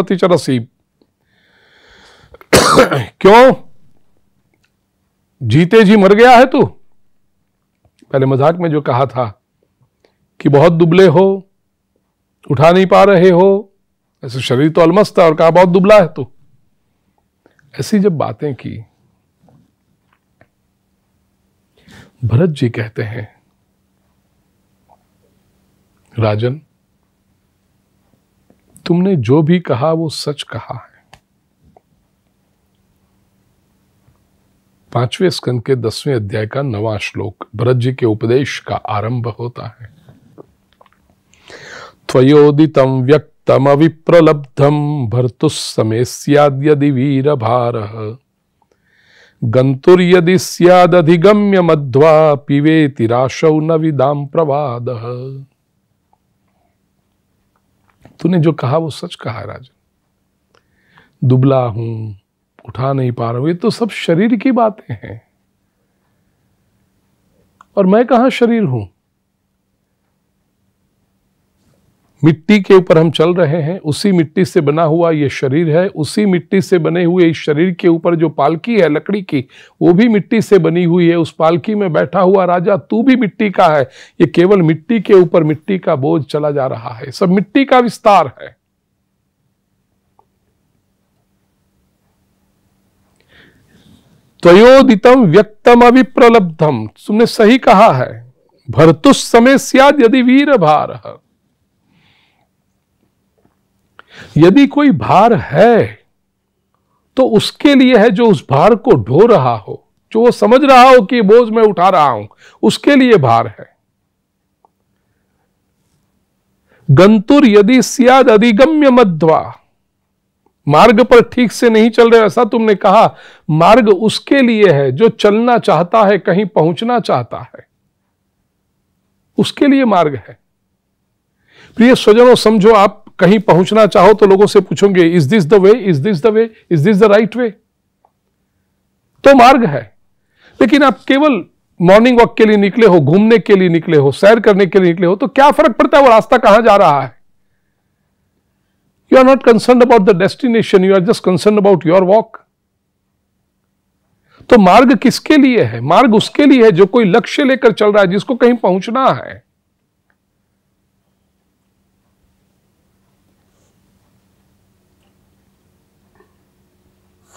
मति चरसी (coughs) क्यों जीते जी मर गया है तू पहले मजाक में जो कहा था कि बहुत दुबले हो उठा नहीं पा रहे हो ऐसे शरीर तो अलमस्त है और कहा बहुत दुबला है तो ऐसी जब बातें की भरत जी कहते हैं राजन तुमने जो भी कहा वो सच कहा है पांचवे स्कंद के दसवें अध्याय का नवा श्लोक भरत जी के उपदेश का आरंभ होता है त्वयोदितम व्यक्तम अविप्रलब्धम भर्तुस्समे वीर भार गंतुर्यदि सियादिगम्य मध्वा पिबेति राशौ न विदाम प्रवाद तूने जो कहा वो सच कहा राजन दुबला हूं उठा नहीं पा रहा हूं ये तो सब शरीर की बातें हैं और मैं कहा शरीर हूं मिट्टी के ऊपर हम चल रहे हैं उसी मिट्टी से बना हुआ ये शरीर है उसी मिट्टी से बने हुए इस शरीर के ऊपर जो पालकी है लकड़ी की वो भी मिट्टी से बनी हुई है उस पालकी में बैठा हुआ राजा तू भी मिट्टी का है ये केवल मिट्टी के ऊपर मिट्टी का बोझ चला जा रहा है सब मिट्टी का विस्तार है त्वयोदितम व्यक्तम अभिप्रलब्धम तुमने सही कहा है भरतुस समय सियाद यदि वीर भार यदि कोई भार है तो उसके लिए है जो उस भार को ढो रहा हो जो वो समझ रहा हो कि बोझ मैं उठा रहा हूं उसके लिए भार है गंतुर यदि सियाद अधिगम्य मध्वा मार्ग पर ठीक से नहीं चल रहे ऐसा तुमने कहा मार्ग उसके लिए है जो चलना चाहता है कहीं पहुंचना चाहता है उसके लिए मार्ग है प्रिय स्वजनों समझो आप कहीं पहुंचना चाहो तो लोगों से पूछोगे is this the way is this the way is this the right way तो मार्ग है लेकिन आप केवल मॉर्निंग वॉक के लिए निकले हो घूमने के लिए निकले हो सैर करने के लिए निकले हो तो क्या फर्क पड़ता है वो रास्ता कहां जा रहा है You are not concerned about the destination, you are just concerned about your walk. तो मार्ग किसके लिए है मार्ग उसके लिए है जो कोई लक्ष्य लेकर चल रहा है जिसको कहीं पहुंचना है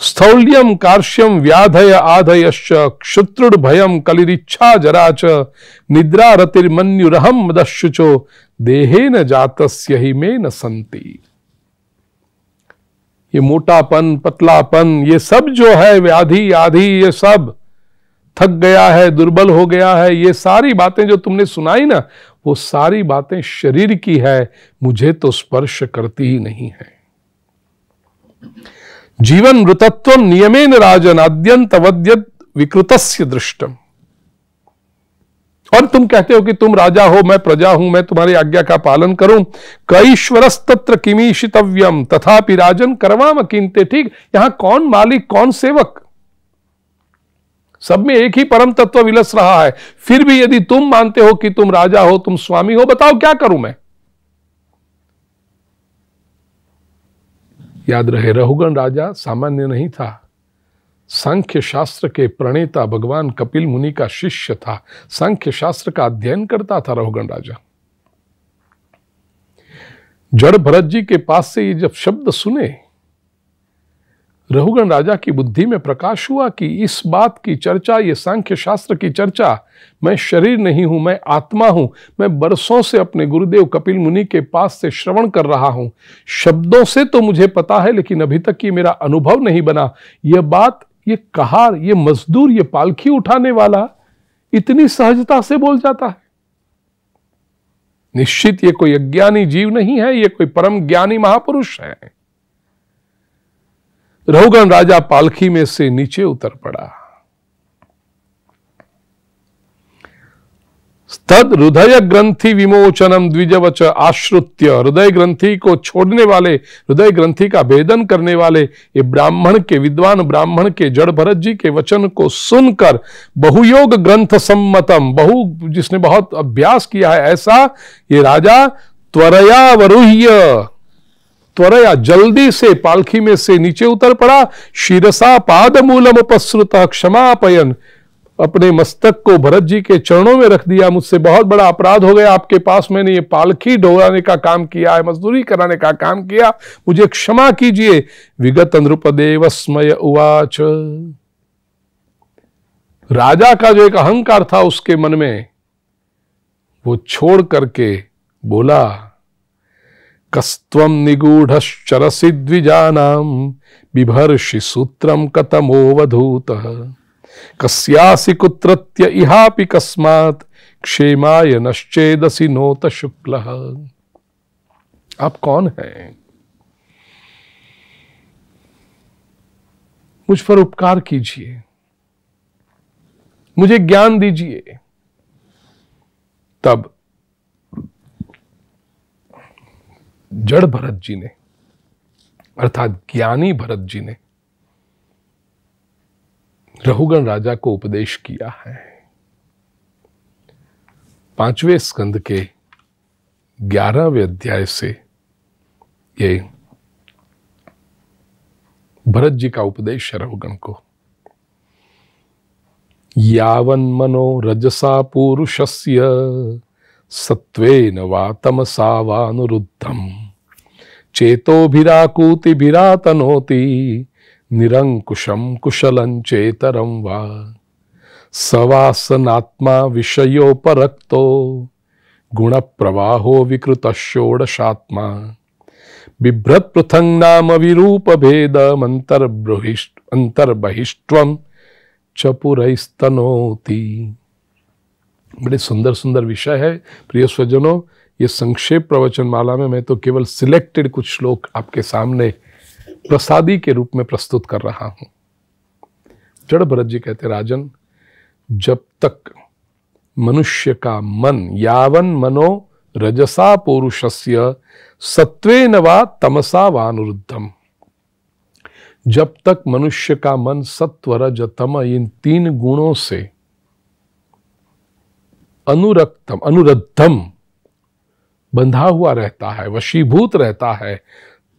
स्थौल्यम कार्श्यम व्याधय आधयश्च क्षुत्रुड भयम कलिरिच्छा जरा च निद्रा रतिर्मन्युरहम मदश्युचो देहे न जातस्य ही में न संती ये मोटापन पतलापन ये सब जो है व्याधि आधि ये सब थक गया है दुर्बल हो गया है ये सारी बातें जो तुमने सुनाई ना वो सारी बातें शरीर की है मुझे तो स्पर्श करती ही नहीं है जीवन मृतत्व नियमेन राजन अद्यंत वद्यत विकृतस्य दृष्टम और तुम कहते हो कि तुम राजा हो मैं प्रजा हूं मैं तुम्हारी आज्ञा का पालन करूं कईश्वरस्तत्र किमीशितव्यम तथा राजन करवाम किनते ठीक यहां कौन मालिक कौन सेवक सब में एक ही परम तत्व विलस रहा है फिर भी यदि तुम मानते हो कि तुम राजा हो तुम स्वामी हो बताओ क्या करूं मैं याद रहे रहुगण राजा सामान्य नहीं था सांख्य शास्त्र के प्रणेता भगवान कपिल मुनि का शिष्य था सांख्य शास्त्र का अध्ययन करता था रोहगण राजा जड़ भरत जी के पास से ये जब शब्द सुने रहुगण राजा की बुद्धि में प्रकाश हुआ कि इस बात की चर्चा ये सांख्य शास्त्र की चर्चा मैं शरीर नहीं हूं मैं आत्मा हूं मैं बरसों से अपने गुरुदेव कपिल मुनि के पास से श्रवण कर रहा हूं शब्दों से तो मुझे पता है लेकिन अभी तक ये मेरा अनुभव नहीं बना यह बात ये कहार ये मजदूर ये पालखी उठाने वाला इतनी सहजता से बोल जाता है निश्चित ये कोई अज्ञानी जीव नहीं है ये कोई परम ज्ञानी महापुरुष है रहुगण राजा पालखी में से नीचे उतर पड़ा तद हृदय ग्रंथि विमोचनम द्विजवच आश्रुत्य हृदय ग्रंथि को छोड़ने वाले हृदय ग्रंथि का भेदन करने वाले ये ब्राह्मण के विद्वान ब्राह्मण के जड़ भरत जी के वचन को सुनकर बहुयोग ग्रंथ सम्मतम बहु जिसने बहुत अभ्यास किया है ऐसा ये राजा त्वरया वरुह्य त्वरया जल्दी से पालखी में से नीचे उतर पड़ा शिरसा पाद मूलम उपस्रुत क्षमापयन अपने मस्तक को भरत जी के चरणों में रख दिया मुझसे बहुत बड़ा अपराध हो गया आपके पास मैंने ये पालखी ढोराने का काम किया है मजदूरी कराने का काम किया मुझे क्षमा कीजिए विगत नृपदेव स्मय उवाच राजा का जो एक अहंकार था उसके मन में वो छोड़ करके बोला कस्तम निगूढ़ द्विजा नाम बिभर्षि सूत्रम कतमोवधूत कस्यासि कुत्रत्य इहापि कस्मात् क्षेमाय नश्चेदसि नोत शुक्ल आप कौन हैं मुझ पर उपकार कीजिए मुझे ज्ञान दीजिए तब जड़ भरत जी ने अर्थात ज्ञानी भरत जी ने रहुगण राजा को उपदेश किया है पांचवें स्कंद के ग्यारहवें अध्याय से ये भरत जी का उपदेश है रहुगण को यावन मनो रजसा पुरुषस्य सत्वे वा तमसा वानुरुद्धम तनोती निरंकुशम कुशलं चेतरम वा सवासनात्मा विषयोपरक्तो गुण प्रवाहो विकृत षोडशात्मा बिभ्रत पृथंग नाम विरूप भेद अंतर्बहिष्ट चपुरस्तनोति बड़े सुंदर सुंदर विषय है प्रिय स्वजनों ये संक्षेप प्रवचन माला में मैं तो केवल सिलेक्टेड कुछ श्लोक आपके सामने प्रसादी के रूप में प्रस्तुत कर रहा हूं जड़ भरत जी कहते राजन जब तक मनुष्य का मन यावन मनो रजसा पौरुषस्य सत्वे नवा तमसा वानुरुद्धम जब तक मनुष्य का मन सत्व रज तम इन तीन गुणों से अनुरक्तम अनुरद्धम बंधा हुआ रहता है वशीभूत रहता है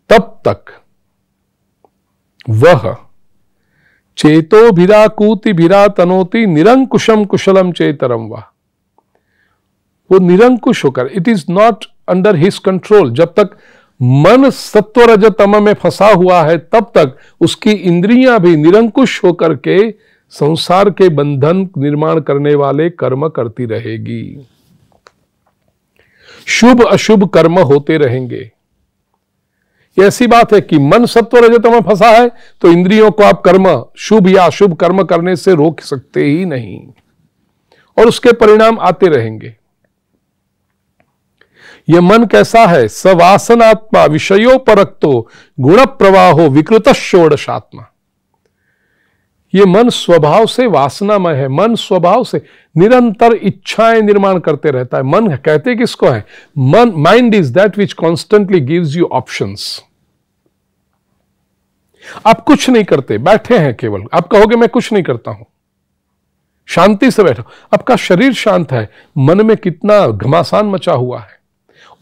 तब तक वह चेतो भिरा कूति भिरा तनोति निरंकुशम कुशलम चेतरम वह वो निरंकुश होकर it is not under his control जब तक मन सत्व रजतम में फंसा हुआ है तब तक उसकी इंद्रियां भी निरंकुश होकर के संसार के बंधन निर्माण करने वाले कर्म करती रहेगी शुभ अशुभ कर्म होते रहेंगे ऐसी बात है कि मन सत्व रजत में फंसा है तो इंद्रियों को आप कर्म शुभ या अशुभ कर्म करने से रोक सकते ही नहीं और उसके परिणाम आते रहेंगे यह मन कैसा है सवासनात्मा विषयों परक्तो गुण प्रवाहो विकृत षोडशात्मा ये मन स्वभाव से वासनामय है मन स्वभाव से निरंतर इच्छाएं निर्माण करते रहता है मन कहते किसको है मन mind is that which constantly gives you options आप कुछ नहीं करते बैठे हैं केवल आप कहोगे मैं कुछ नहीं करता हूं शांति से बैठो आपका शरीर शांत है मन में कितना घमासान मचा हुआ है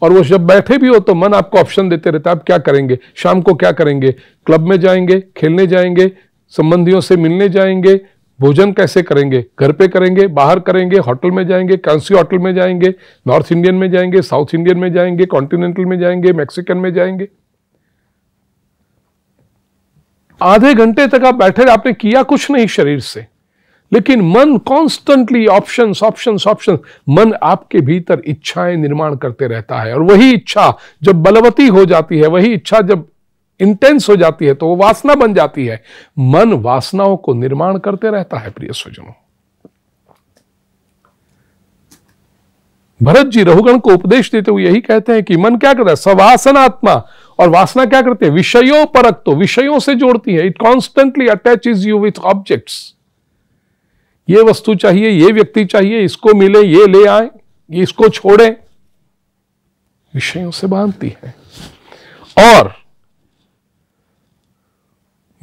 और वो जब बैठे भी हो तो मन आपको ऑप्शन देते रहता है आप क्या करेंगे शाम को क्या करेंगे क्लब में जाएंगे खेलने जाएंगे संबंधियों से मिलने जाएंगे भोजन कैसे करेंगे घर पे करेंगे बाहर करेंगे होटल में जाएंगे कैंसी होटल में जाएंगे नॉर्थ इंडियन में जाएंगे साउथ इंडियन में जाएंगे कॉन्टिनेंटल में जाएंगे मैक्सिकन में जाएंगे आधे घंटे तक आप बैठे आपने किया कुछ नहीं शरीर से लेकिन मन कॉन्स्टेंटली ऑप्शन ऑप्शन ऑप्शन मन आपके भीतर इच्छाएं निर्माण करते रहता है और वही इच्छा जब बलवती हो जाती है वही इच्छा जब इंटेंस हो जाती है तो वो वासना बन जाती है मन वासनाओं को निर्माण करते रहता है प्रिय स्वजनों भरत जी रघुगण को उपदेश देते हुए यही कहते हैं कि मन क्या करता है सवासनात्मा और वासना क्या करते हैं विषयों परक तो विषयों से जोड़ती है it constantly attaches you with objects ये वस्तु चाहिए ये व्यक्ति चाहिए इसको मिले ये ले आए ये इसको छोड़े विषयों से बांधती है और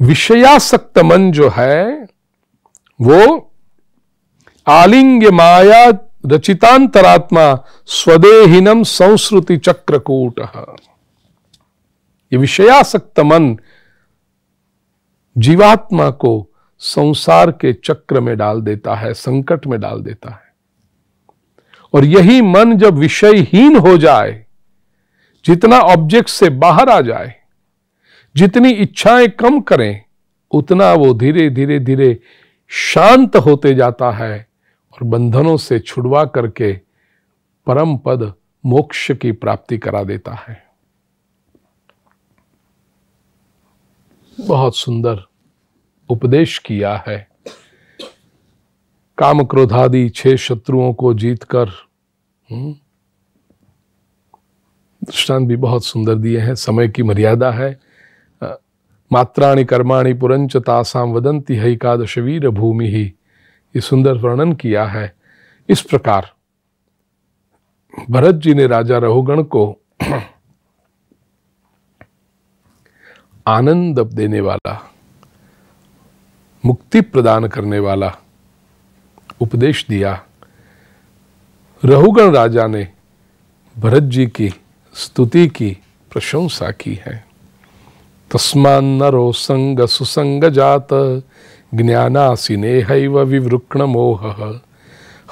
विषयासक्त मन जो है वो आलिंग माया रचितांतरात्मा स्वदेहीनम संस्कृति चक्रकूट ये विषयासक्त मन जीवात्मा को संसार के चक्र में डाल देता है संकट में डाल देता है और यही मन जब विषयहीन हो जाए जितना ऑब्जेक्ट से बाहर आ जाए जितनी इच्छाएं कम करें उतना वो धीरे धीरे धीरे शांत होते जाता है और बंधनों से छुड़वा करके परम पद मोक्ष की प्राप्ति करा देता है बहुत सुंदर उपदेश किया है काम क्रोधादि छह शत्रुओं को जीतकर हम्म, दृष्टांत भी बहुत सुंदर दिए हैं समय की मर्यादा है मात्राणि कर्माणी पुरंच तासाम वदंती है एकादश वीर भूमि ही ये सुंदर वर्णन किया है इस प्रकार भरत जी ने राजा रहुगण को आनंद देने वाला मुक्ति प्रदान करने वाला उपदेश दिया रहुगण राजा ने भरत जी की स्तुति की प्रशंसा की है तस्मान्नरो संग सुसंग जात ज्ञानासीनेह विवृक्ण मोह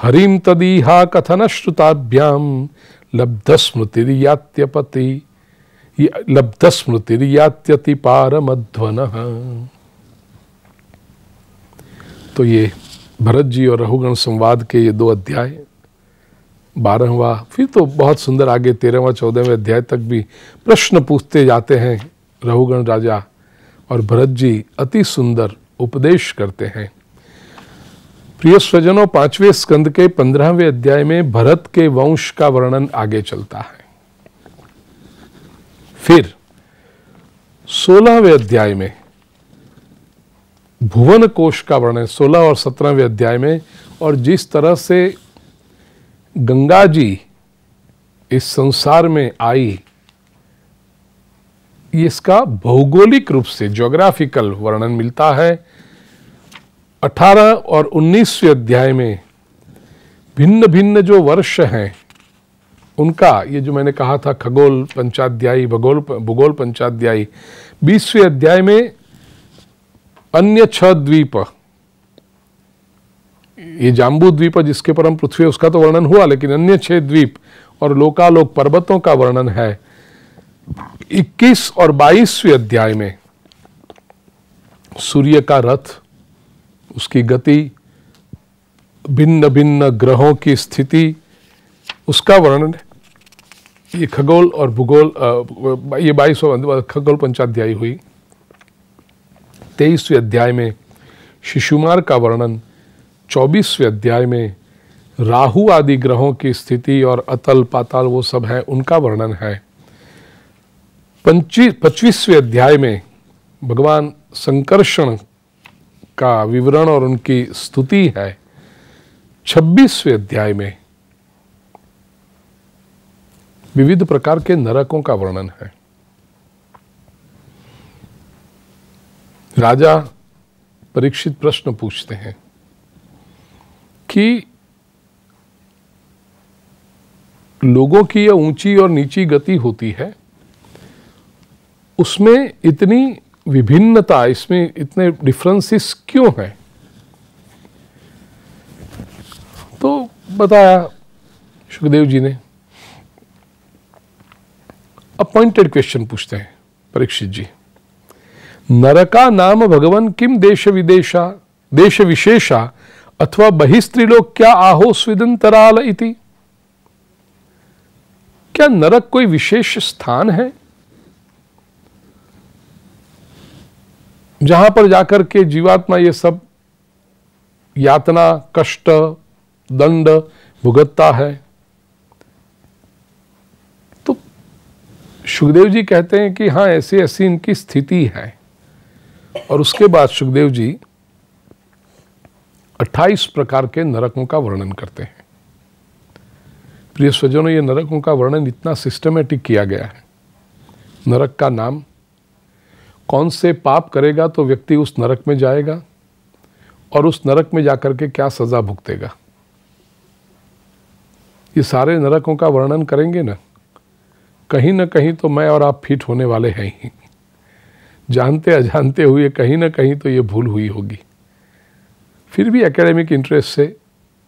हरिम तदीहा कथन श्रुताभ्याम लब्ध स्मृतिर्यात्यपति लब्ध स्मृतिर्यात्यति पारमध्वन तो ये भरत जी और रघुगण संवाद के ये दो अध्याय बारहवा फिर तो बहुत सुंदर आगे तेरहवा चौदहवें अध्याय तक भी प्रश्न पूछते जाते हैं रहुगण राजा और भरत जी अति सुंदर उपदेश करते हैं प्रिय स्वजनों पांचवें स्कंद के पंद्रहवें अध्याय में भरत के वंश का वर्णन आगे चलता है फिर सोलहवें अध्याय में भुवन कोश का वर्णन सोलह और सत्रहवें अध्याय में और जिस तरह से गंगा जी इस संसार में आई इसका भौगोलिक रूप से ज्योग्राफिकल वर्णन मिलता है 18 और 19वें अध्याय में भिन्न भिन्न जो वर्ष हैं उनका ये जो मैंने कहा था खगोल पंचाध्यायी भगोल भूगोल पंचाध्यायी बीसवें अध्याय में अन्य छह द्वीप ये जाम्बू द्वीप जिसके पर हम पृथ्वी उसका तो वर्णन हुआ लेकिन अन्य छह द्वीप और लोकालोक पर्वतों का वर्णन है इक्कीस और बाईसवें अध्याय में सूर्य का रथ उसकी गति भिन्न भिन्न ग्रहों की स्थिति उसका वर्णन ये खगोल और भूगोल ये बाईस खगोल पंचाध्यायी हुई तेईसवें अध्याय में शिशुमार का वर्णन चौबीसवें अध्याय में राहु आदि ग्रहों की स्थिति और अतल पाताल वो सब है उनका वर्णन है पच्चीसवें अध्याय में भगवान संकर्षण का विवरण और उनकी स्तुति है छब्बीसवें अध्याय में विविध प्रकार के नरकों का वर्णन है राजा परीक्षित प्रश्न पूछते हैं कि लोगों की यह ऊंची और नीची गति होती है उसमें इतनी विभिन्नता इसमें इतने डिफरेंसेस क्यों हैं तो बताया सुखदेव जी ने अपॉइंटेड क्वेश्चन पूछते हैं परीक्षित जी नरका नाम भगवान किम देश विदेशा देश विशेषा अथवा बहिस्त्रीलोक क्या आहो स्विदंतराल इति क्या नरक कोई विशेष स्थान है जहां पर जाकर के जीवात्मा ये सब यातना कष्ट दंड भुगतता है तो सुखदेव जी कहते हैं कि हाँ ऐसी ऐसी इनकी स्थिति है और उसके बाद सुखदेव जी 28 प्रकार के नरकों का वर्णन करते हैं प्रिय स्वजनों ये नरकों का वर्णन इतना सिस्टमेटिक किया गया है नरक का नाम कौन से पाप करेगा तो व्यक्ति उस नरक में जाएगा और उस नरक में जाकर के क्या सज़ा भुगतेगा ये सारे नरकों का वर्णन करेंगे ना कहीं ना कहीं तो मैं और आप फिट होने वाले हैं ही जानते अजानते हुए कहीं ना कहीं तो ये भूल हुई होगी फिर भी एकेडमिक इंटरेस्ट से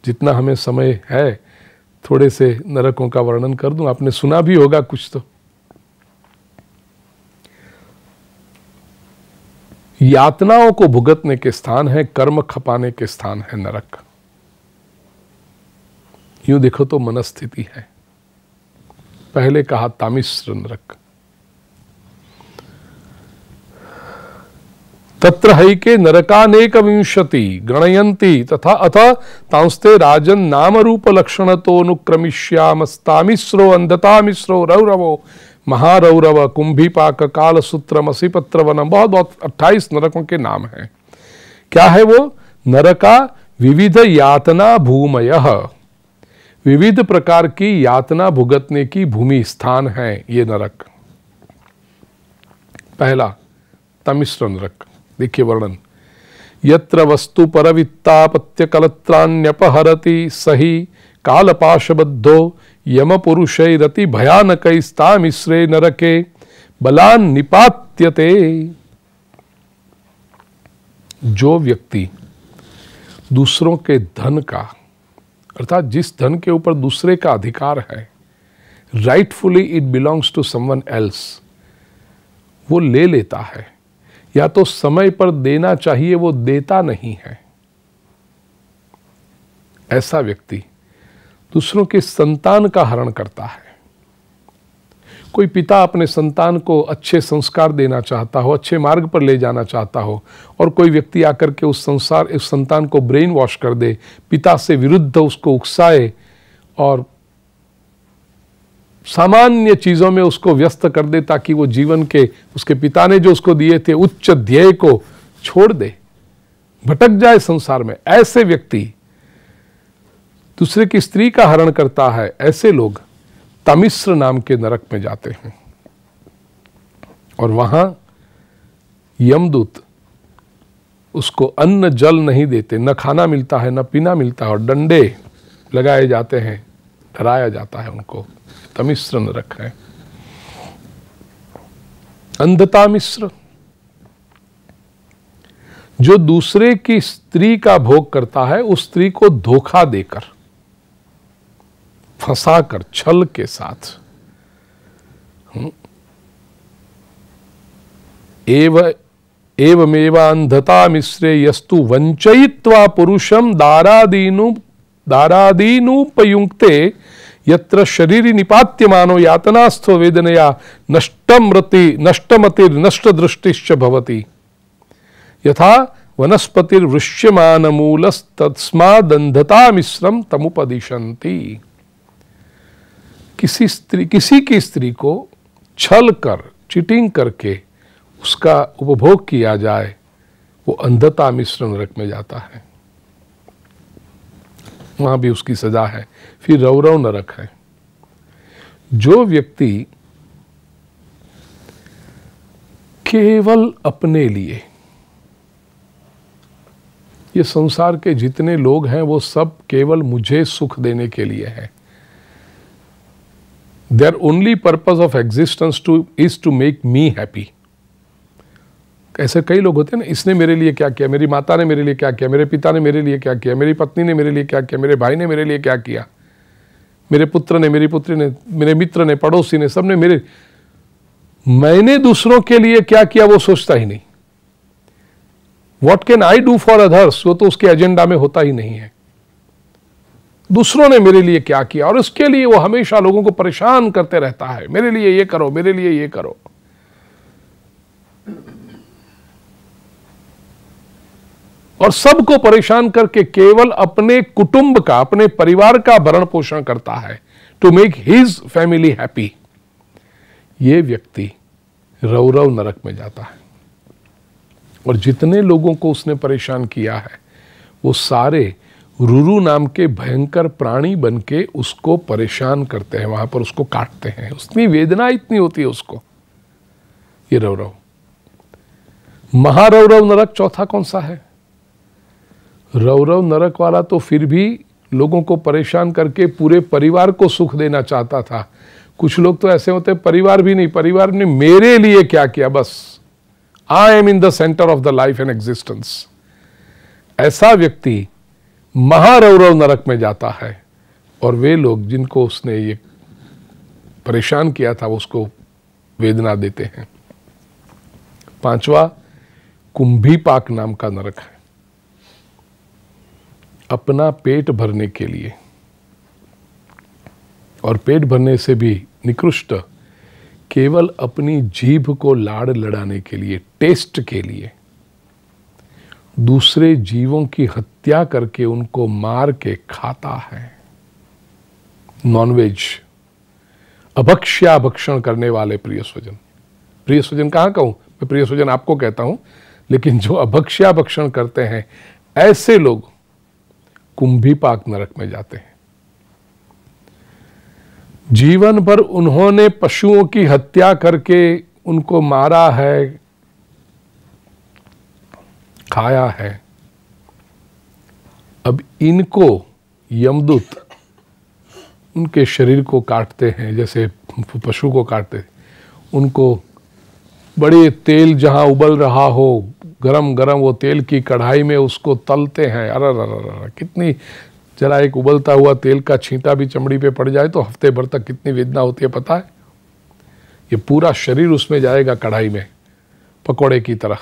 जितना हमें समय है थोड़े से नरकों का वर्णन कर दूं आपने सुना भी होगा कुछ तो यातनाओं को भुगतने के स्थान है कर्म खपाने के स्थान है नरक यू देखो तो मनस्थिति है पहले कहा तामिश्र नरक तत्र के नरकानेक विंशति गणयंती तथा अथ तांस्ते राजन नाम रूप लक्षण तो अनुक्रमिष्यामस्तामिश्रो अंधतामिश्रो रौरवो महारौरव कुंभीपाक काल सूत्र वनम बहुत बहुत अट्ठाईस नरकों के नाम हैं क्या है वो नरका विविध यातना भूमय विविध प्रकार की यातना भुगतने की भूमि स्थान है ये नरक पहला तमिश्र नरक देखिए वर्णन यत्र वस्तु परवित्तापत्य कलत्रान्यपहरति सही कालपाशबद्धो यम भयानक भयानकस्तामिश्रे नरके बलान निपात्यते जो व्यक्ति दूसरों के धन का अर्थात जिस धन के ऊपर दूसरे का अधिकार है rightfully it belongs to someone else वो ले लेता है या तो समय पर देना चाहिए वो देता नहीं है ऐसा व्यक्ति दूसरों के संतान का हरण करता है कोई पिता अपने संतान को अच्छे संस्कार देना चाहता हो अच्छे मार्ग पर ले जाना चाहता हो और कोई व्यक्ति आकर के उस संसार उस संतान को ब्रेन वॉश कर दे पिता से विरुद्ध उसको उकसाए और सामान्य चीज़ों में उसको व्यस्त कर दे ताकि वो जीवन के उसके पिता ने जो उसको दिए थे उच्च ध्येय को छोड़ दे भटक जाए संसार में ऐसे व्यक्ति दूसरे की स्त्री का हरण करता है ऐसे लोग तमिश्र नाम के नरक में जाते हैं और वहां यमदूत उसको अन्न जल नहीं देते न खाना मिलता है न पीना मिलता है और डंडे लगाए जाते हैं डराया जाता है उनको तमिश्र नरक है अंधता मिश्र जो दूसरे की स्त्री का भोग करता है उस स्त्री को धोखा देकर फंसा कर छल के साथ हम्म। एव एवमेवांधता मिश्रे यस्तु वंचयित्वा पुरुषम दारादीनु दारादीनुपयुक्ते यत्र शरीर निपात्यमानो यातनास्थ वेदनया नष्टमृति नष्टमतिर नष्ट दृष्टिश्च भवति यथा वनस्पतिर्वृश्यमान मूलस्तस्मादंधता मिश्रम तमुपदिशन्ति किसी स्त्री किसी की स्त्री को छल कर चीटिंग करके उसका उपभोग किया जाए वो अंधता मिश्र नरक में जाता है वहां भी उसकी सजा है फिर रौरव नरक है जो व्यक्ति केवल अपने लिए ये संसार के जितने लोग हैं वो सब केवल मुझे सुख देने के लिए हैं their only purpose of existence to is to make me happy ऐसे कई लोग होते हैं ना इसने मेरे लिए क्या किया मेरी माता ने मेरे लिए क्या किया मेरे पिता ने मेरे लिए क्या किया मेरी पत्नी ने मेरे लिए क्या किया मेरे भाई ने मेरे लिए क्या किया मेरे पुत्र ने मेरी पुत्री ने मेरे मित्र ने पड़ोसी ने सबने मेरे मैंने दूसरों के लिए क्या किया वो सोचता ही नहीं what can I do for others वो तो उसके एजेंडा में होता ही नहीं है दूसरों ने मेरे लिए क्या किया और उसके लिए वो हमेशा लोगों को परेशान करते रहता है मेरे लिए ये करो मेरे लिए ये करो और सबको परेशान करके केवल अपने कुटुंब का अपने परिवार का भरण पोषण करता है to make his family happy ये व्यक्ति रौरव नरक में जाता है और जितने लोगों को उसने परेशान किया है वो सारे रुरु नाम के भयंकर प्राणी बन के उसको परेशान करते हैं वहां पर उसको काटते हैं उसकी वेदना इतनी होती है उसको ये रौरव महारौरव नरक चौथा कौन सा है रौरव नरक वाला तो फिर भी लोगों को परेशान करके पूरे परिवार को सुख देना चाहता था कुछ लोग तो ऐसे होते परिवार भी नहीं परिवार ने मेरे लिए क्या किया बस I am in the center of the life and existence ऐसा व्यक्ति महारौरव नरक में जाता है और वे लोग जिनको उसने ये परेशान किया था उसको वेदना देते हैं पांचवा कुंभी पाक नाम का नरक है अपना पेट भरने के लिए और पेट भरने से भी निकृष्ट केवल अपनी जीभ को लाड़ लड़ाने के लिए टेस्ट के लिए दूसरे जीवों की हत्या करके उनको मार के खाता है नॉनवेज अभक्ष्या भक्षण करने वाले प्रिय स्वजन प्रिय स्वजन कहां कहूं मैं प्रिय स्वजन आपको कहता हूं लेकिन जो अभक्ष्या भक्षण करते हैं ऐसे लोग कुंभी पाक नरक में जाते हैं जीवन भर उन्होंने पशुओं की हत्या करके उनको मारा है खाया है अब इनको यमदूत उनके शरीर को काटते हैं जैसे पशु को काटते उनको बड़े तेल जहाँ उबल रहा हो गरम गरम वो तेल की कढ़ाई में उसको तलते हैं अरे अरे कितनी जरा एक उबलता हुआ तेल का छींटा भी चमड़ी पे पड़ जाए तो हफ्ते भर तक कितनी वेदना होती है पता है ये पूरा शरीर उसमें जाएगा कढ़ाई में पकोड़े की तरह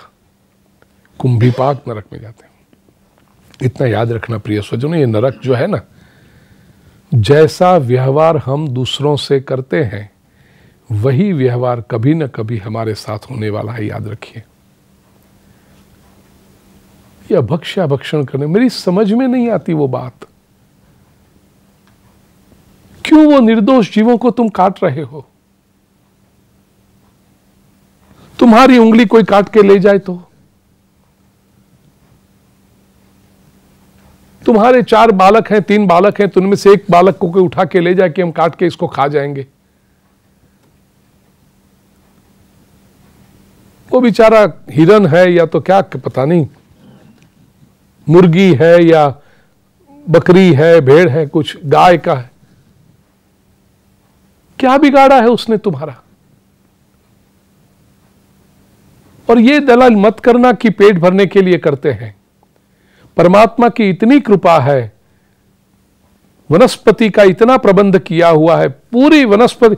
कुंभीपाक नरक में जाते हैं इतना याद रखना प्रिय स्वजनों ये नरक जो है ना जैसा व्यवहार हम दूसरों से करते हैं वही व्यवहार कभी ना कभी हमारे साथ होने वाला है याद रखिए ये अभक्ष्य भक्षण करने मेरी समझ में नहीं आती वो बात क्यों वो निर्दोष जीवों को तुम काट रहे हो तुम्हारी उंगली कोई काट के ले जाए तो तुम्हारे चार बालक हैं तीन बालक हैं तुम तो में से एक बालक को कोई उठा के ले जाए कि हम काट के इसको खा जाएंगे वो बेचारा हिरन है या तो क्या पता नहीं मुर्गी है या बकरी है भेड़ है कुछ गाय का है क्या बिगाड़ा है उसने तुम्हारा और ये दलाल मत करना कि पेट भरने के लिए करते हैं परमात्मा की इतनी कृपा है वनस्पति का इतना प्रबंध किया हुआ है पूरी वनस्पति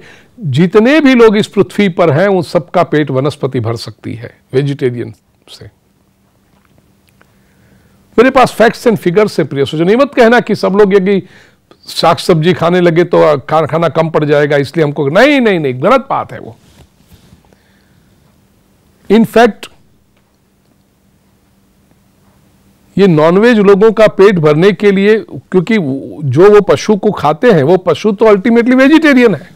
जितने भी लोग इस पृथ्वी पर हैं उन सबका पेट वनस्पति भर सकती है वेजिटेरियन से मेरे पास फैक्ट्स एंड फिगर्स है प्रिय सोचो नहीं मत कहना कि सब लोग यदि साग सब्जी खाने लगे तो खाना कम पड़ जाएगा इसलिए हमको नहीं नहीं नहीं गलत बात है वो इनफैक्ट ये नॉनवेज लोगों का पेट भरने के लिए क्योंकि जो वो पशु को खाते हैं वो पशु तो अल्टीमेटली वेजिटेरियन है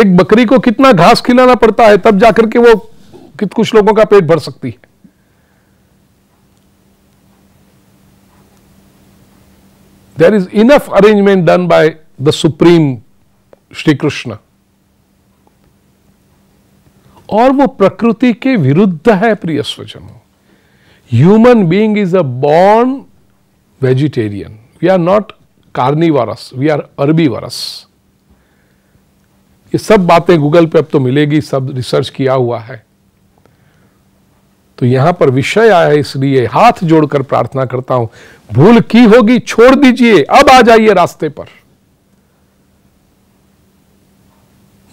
एक बकरी को कितना घास खिलाना पड़ता है तब जाकर के वो कित कुछ लोगों का पेट भर सकती है there is enough arrangement done by the supreme Shri Krishna और वो प्रकृति के विरुद्ध है प्रिय स्वजनों human being is a born vegetarian we are not carnivorous we are herbivorous ये सब बातें गूगल पे अब तो मिलेगी सब रिसर्च किया हुआ है तो यहां पर विषय आया है इसलिए हाथ जोड़कर प्रार्थना करता हूं भूल की होगी छोड़ दीजिए अब आ जाइए रास्ते पर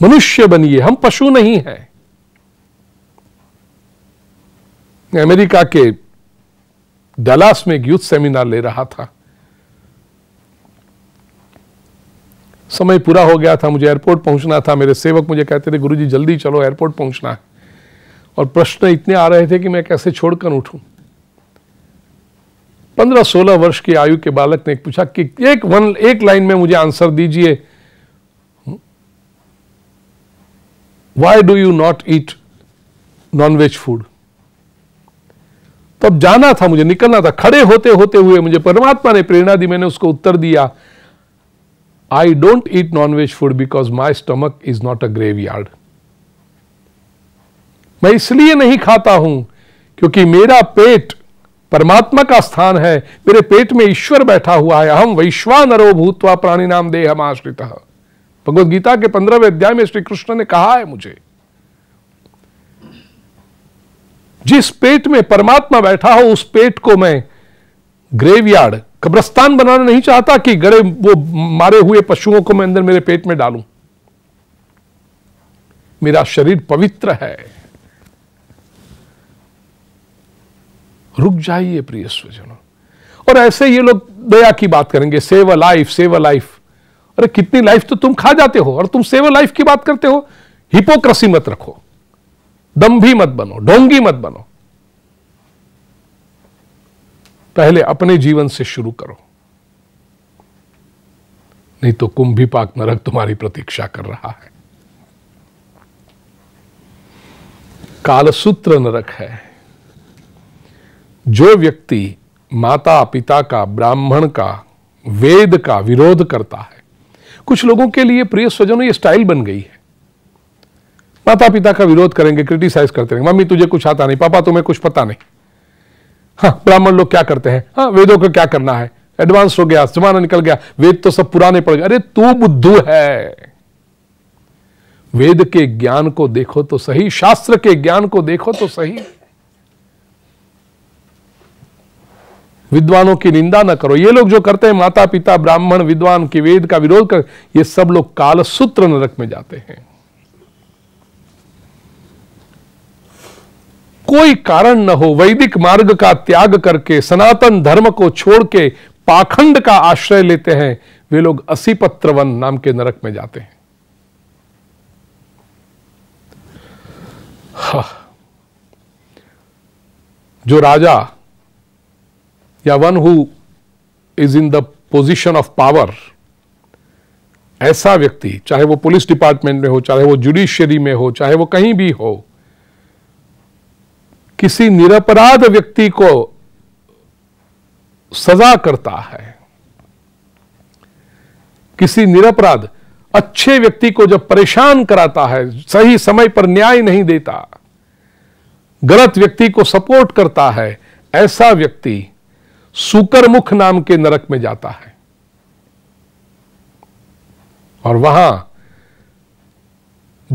मनुष्य बनिए हम पशु नहीं है अमेरिका के डलास में एक यूथ सेमिनार ले रहा था समय पूरा हो गया था मुझे एयरपोर्ट पहुंचना था मेरे सेवक मुझे कहते थे गुरुजी जल्दी चलो एयरपोर्ट पहुंचना है और प्रश्न इतने आ रहे थे कि मैं कैसे छोड़कर उठूं पंद्रह सोलह वर्ष की आयु के बालक ने पूछा कि एक वन एक लाइन में मुझे आंसर दीजिए why do you not eat non veg food तो अब जाना था मुझे निकलना था खड़े होते होते हुए मुझे परमात्मा ने प्रेरणा दी मैंने उसको उत्तर दिया I don't eat non veg food because my stomach is not a graveyard मैं इसलिए नहीं खाता हूं क्योंकि मेरा पेट परमात्मा का स्थान है मेरे पेट में ईश्वर बैठा हुआ है हम वैश्वानरो भूतवा प्राणी नाम देह हम आश्रित भगवदगीता के पंद्रहवें अध्याय में श्री कृष्ण ने कहा है मुझे जिस पेट में परमात्मा बैठा हो उस पेट को मैं ग्रेवयार्ड कब्रस्तान बनाना नहीं चाहता कि गड़े वो मारे हुए पशुओं को मैं अंदर मेरे पेट में डालूं मेरा शरीर पवित्र है रुक जाइए प्रिय स्वजनों और ऐसे ये लोग दया की बात करेंगे save a life save a life अरे कितनी लाइफ तो तुम खा जाते हो और तुम सेव अ लाइफ की बात करते हो हिपोक्रेसी मत रखो दंभी मत बनो ढोंगी मत बनो पहले अपने जीवन से शुरू करो नहीं तो कुंभ भी पाक नरक तुम्हारी प्रतीक्षा कर रहा है कालसूत्र नरक है जो व्यक्ति माता पिता का ब्राह्मण का वेद का विरोध करता है कुछ लोगों के लिए प्रिय स्वजनों ये स्टाइल बन गई है माता पिता का विरोध करेंगे क्रिटिसाइज करते रहेंगे मम्मी तुझे कुछ आता नहीं पापा तुम्हें कुछ पता नहीं हाँ ब्राह्मण लोग क्या करते हैं हाँ वेदों को क्या करना है एडवांस हो गया जमाना निकल गया वेद तो सब पुराने पड़ गए अरे तू बुद्धू है वेद के ज्ञान को देखो तो सही शास्त्र के ज्ञान को देखो तो सही विद्वानों की निंदा ना करो ये लोग जो करते हैं माता पिता ब्राह्मण विद्वान की वेद का विरोध कर ये सब लोग काल सूत्र नरक में जाते हैं कोई कारण न हो वैदिक मार्ग का त्याग करके सनातन धर्म को छोड़ के पाखंड का आश्रय लेते हैं वे लोग असीपत्रवन नाम के नरक में जाते हैं हाँ। जो राजा या one who is in the position of power ऐसा व्यक्ति चाहे वो पुलिस डिपार्टमेंट में हो चाहे वो जुडिशियरी में हो चाहे वो कहीं भी हो किसी निरपराध व्यक्ति को सजा करता है किसी निरपराध अच्छे व्यक्ति को जब परेशान कराता है सही समय पर न्याय नहीं देता गलत व्यक्ति को सपोर्ट करता है ऐसा व्यक्ति सुकरमुख नाम के नरक में जाता है और वहां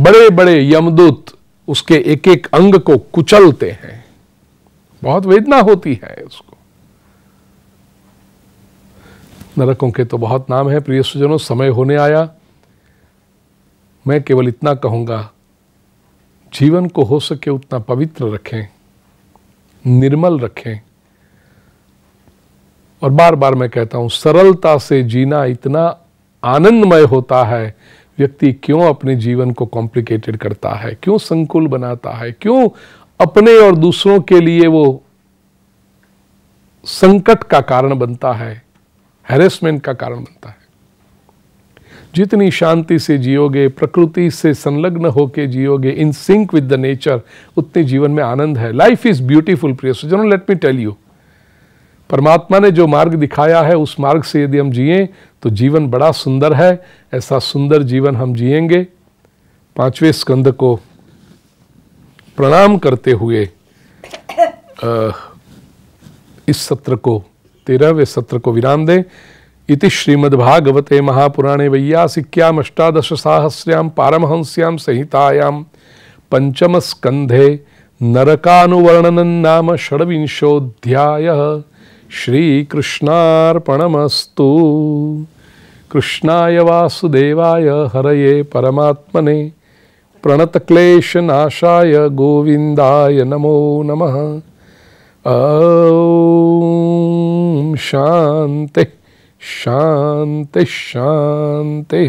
बड़े बड़े यमदूत उसके एक एक अंग को कुचलते हैं बहुत वेदना होती है उसको नरकों के तो बहुत नाम है प्रिय सुजनों समय होने आया मैं केवल इतना कहूंगा जीवन को हो सके उतना पवित्र रखें निर्मल रखें और बार बार मैं कहता हूं सरलता से जीना इतना आनंदमय होता है व्यक्ति क्यों अपने जीवन को कॉम्प्लिकेटेड करता है क्यों संकुल बनाता है क्यों अपने और दूसरों के लिए वो संकट का कारण बनता है हैरेसमेंट का कारण बनता है जितनी शांति से जियोगे प्रकृति से संलग्न होके जियोगे in sync with the nature उतने जीवन में आनंद है लाइफ इज ब्यूटीफुल प्रिय जनो लेट मी टेल यू परमात्मा ने जो मार्ग दिखाया है उस मार्ग से यदि हम जिए तो जीवन बड़ा सुंदर है ऐसा सुंदर जीवन हम जिएंगे पांचवें स्कंद को प्रणाम करते हुए आ, इस सत्र को तेरहवें सत्र को विराम दें इति श्रीमद्भागवते महापुराणे वैयासिक्याम अष्टादश साहस्र्याम पारमहंस्याम संहितायाम पंचम स्कंधे नरकानुवर्णन नाम षड्विंशोध्याय श्रीकृष्णार्पणमस्तु कृष्णाय वासुदेवाय हरये परमात्मने प्रणतक्लेशनाशाय गोविन्दाय नमो नमः ॐ शान्तिः शांति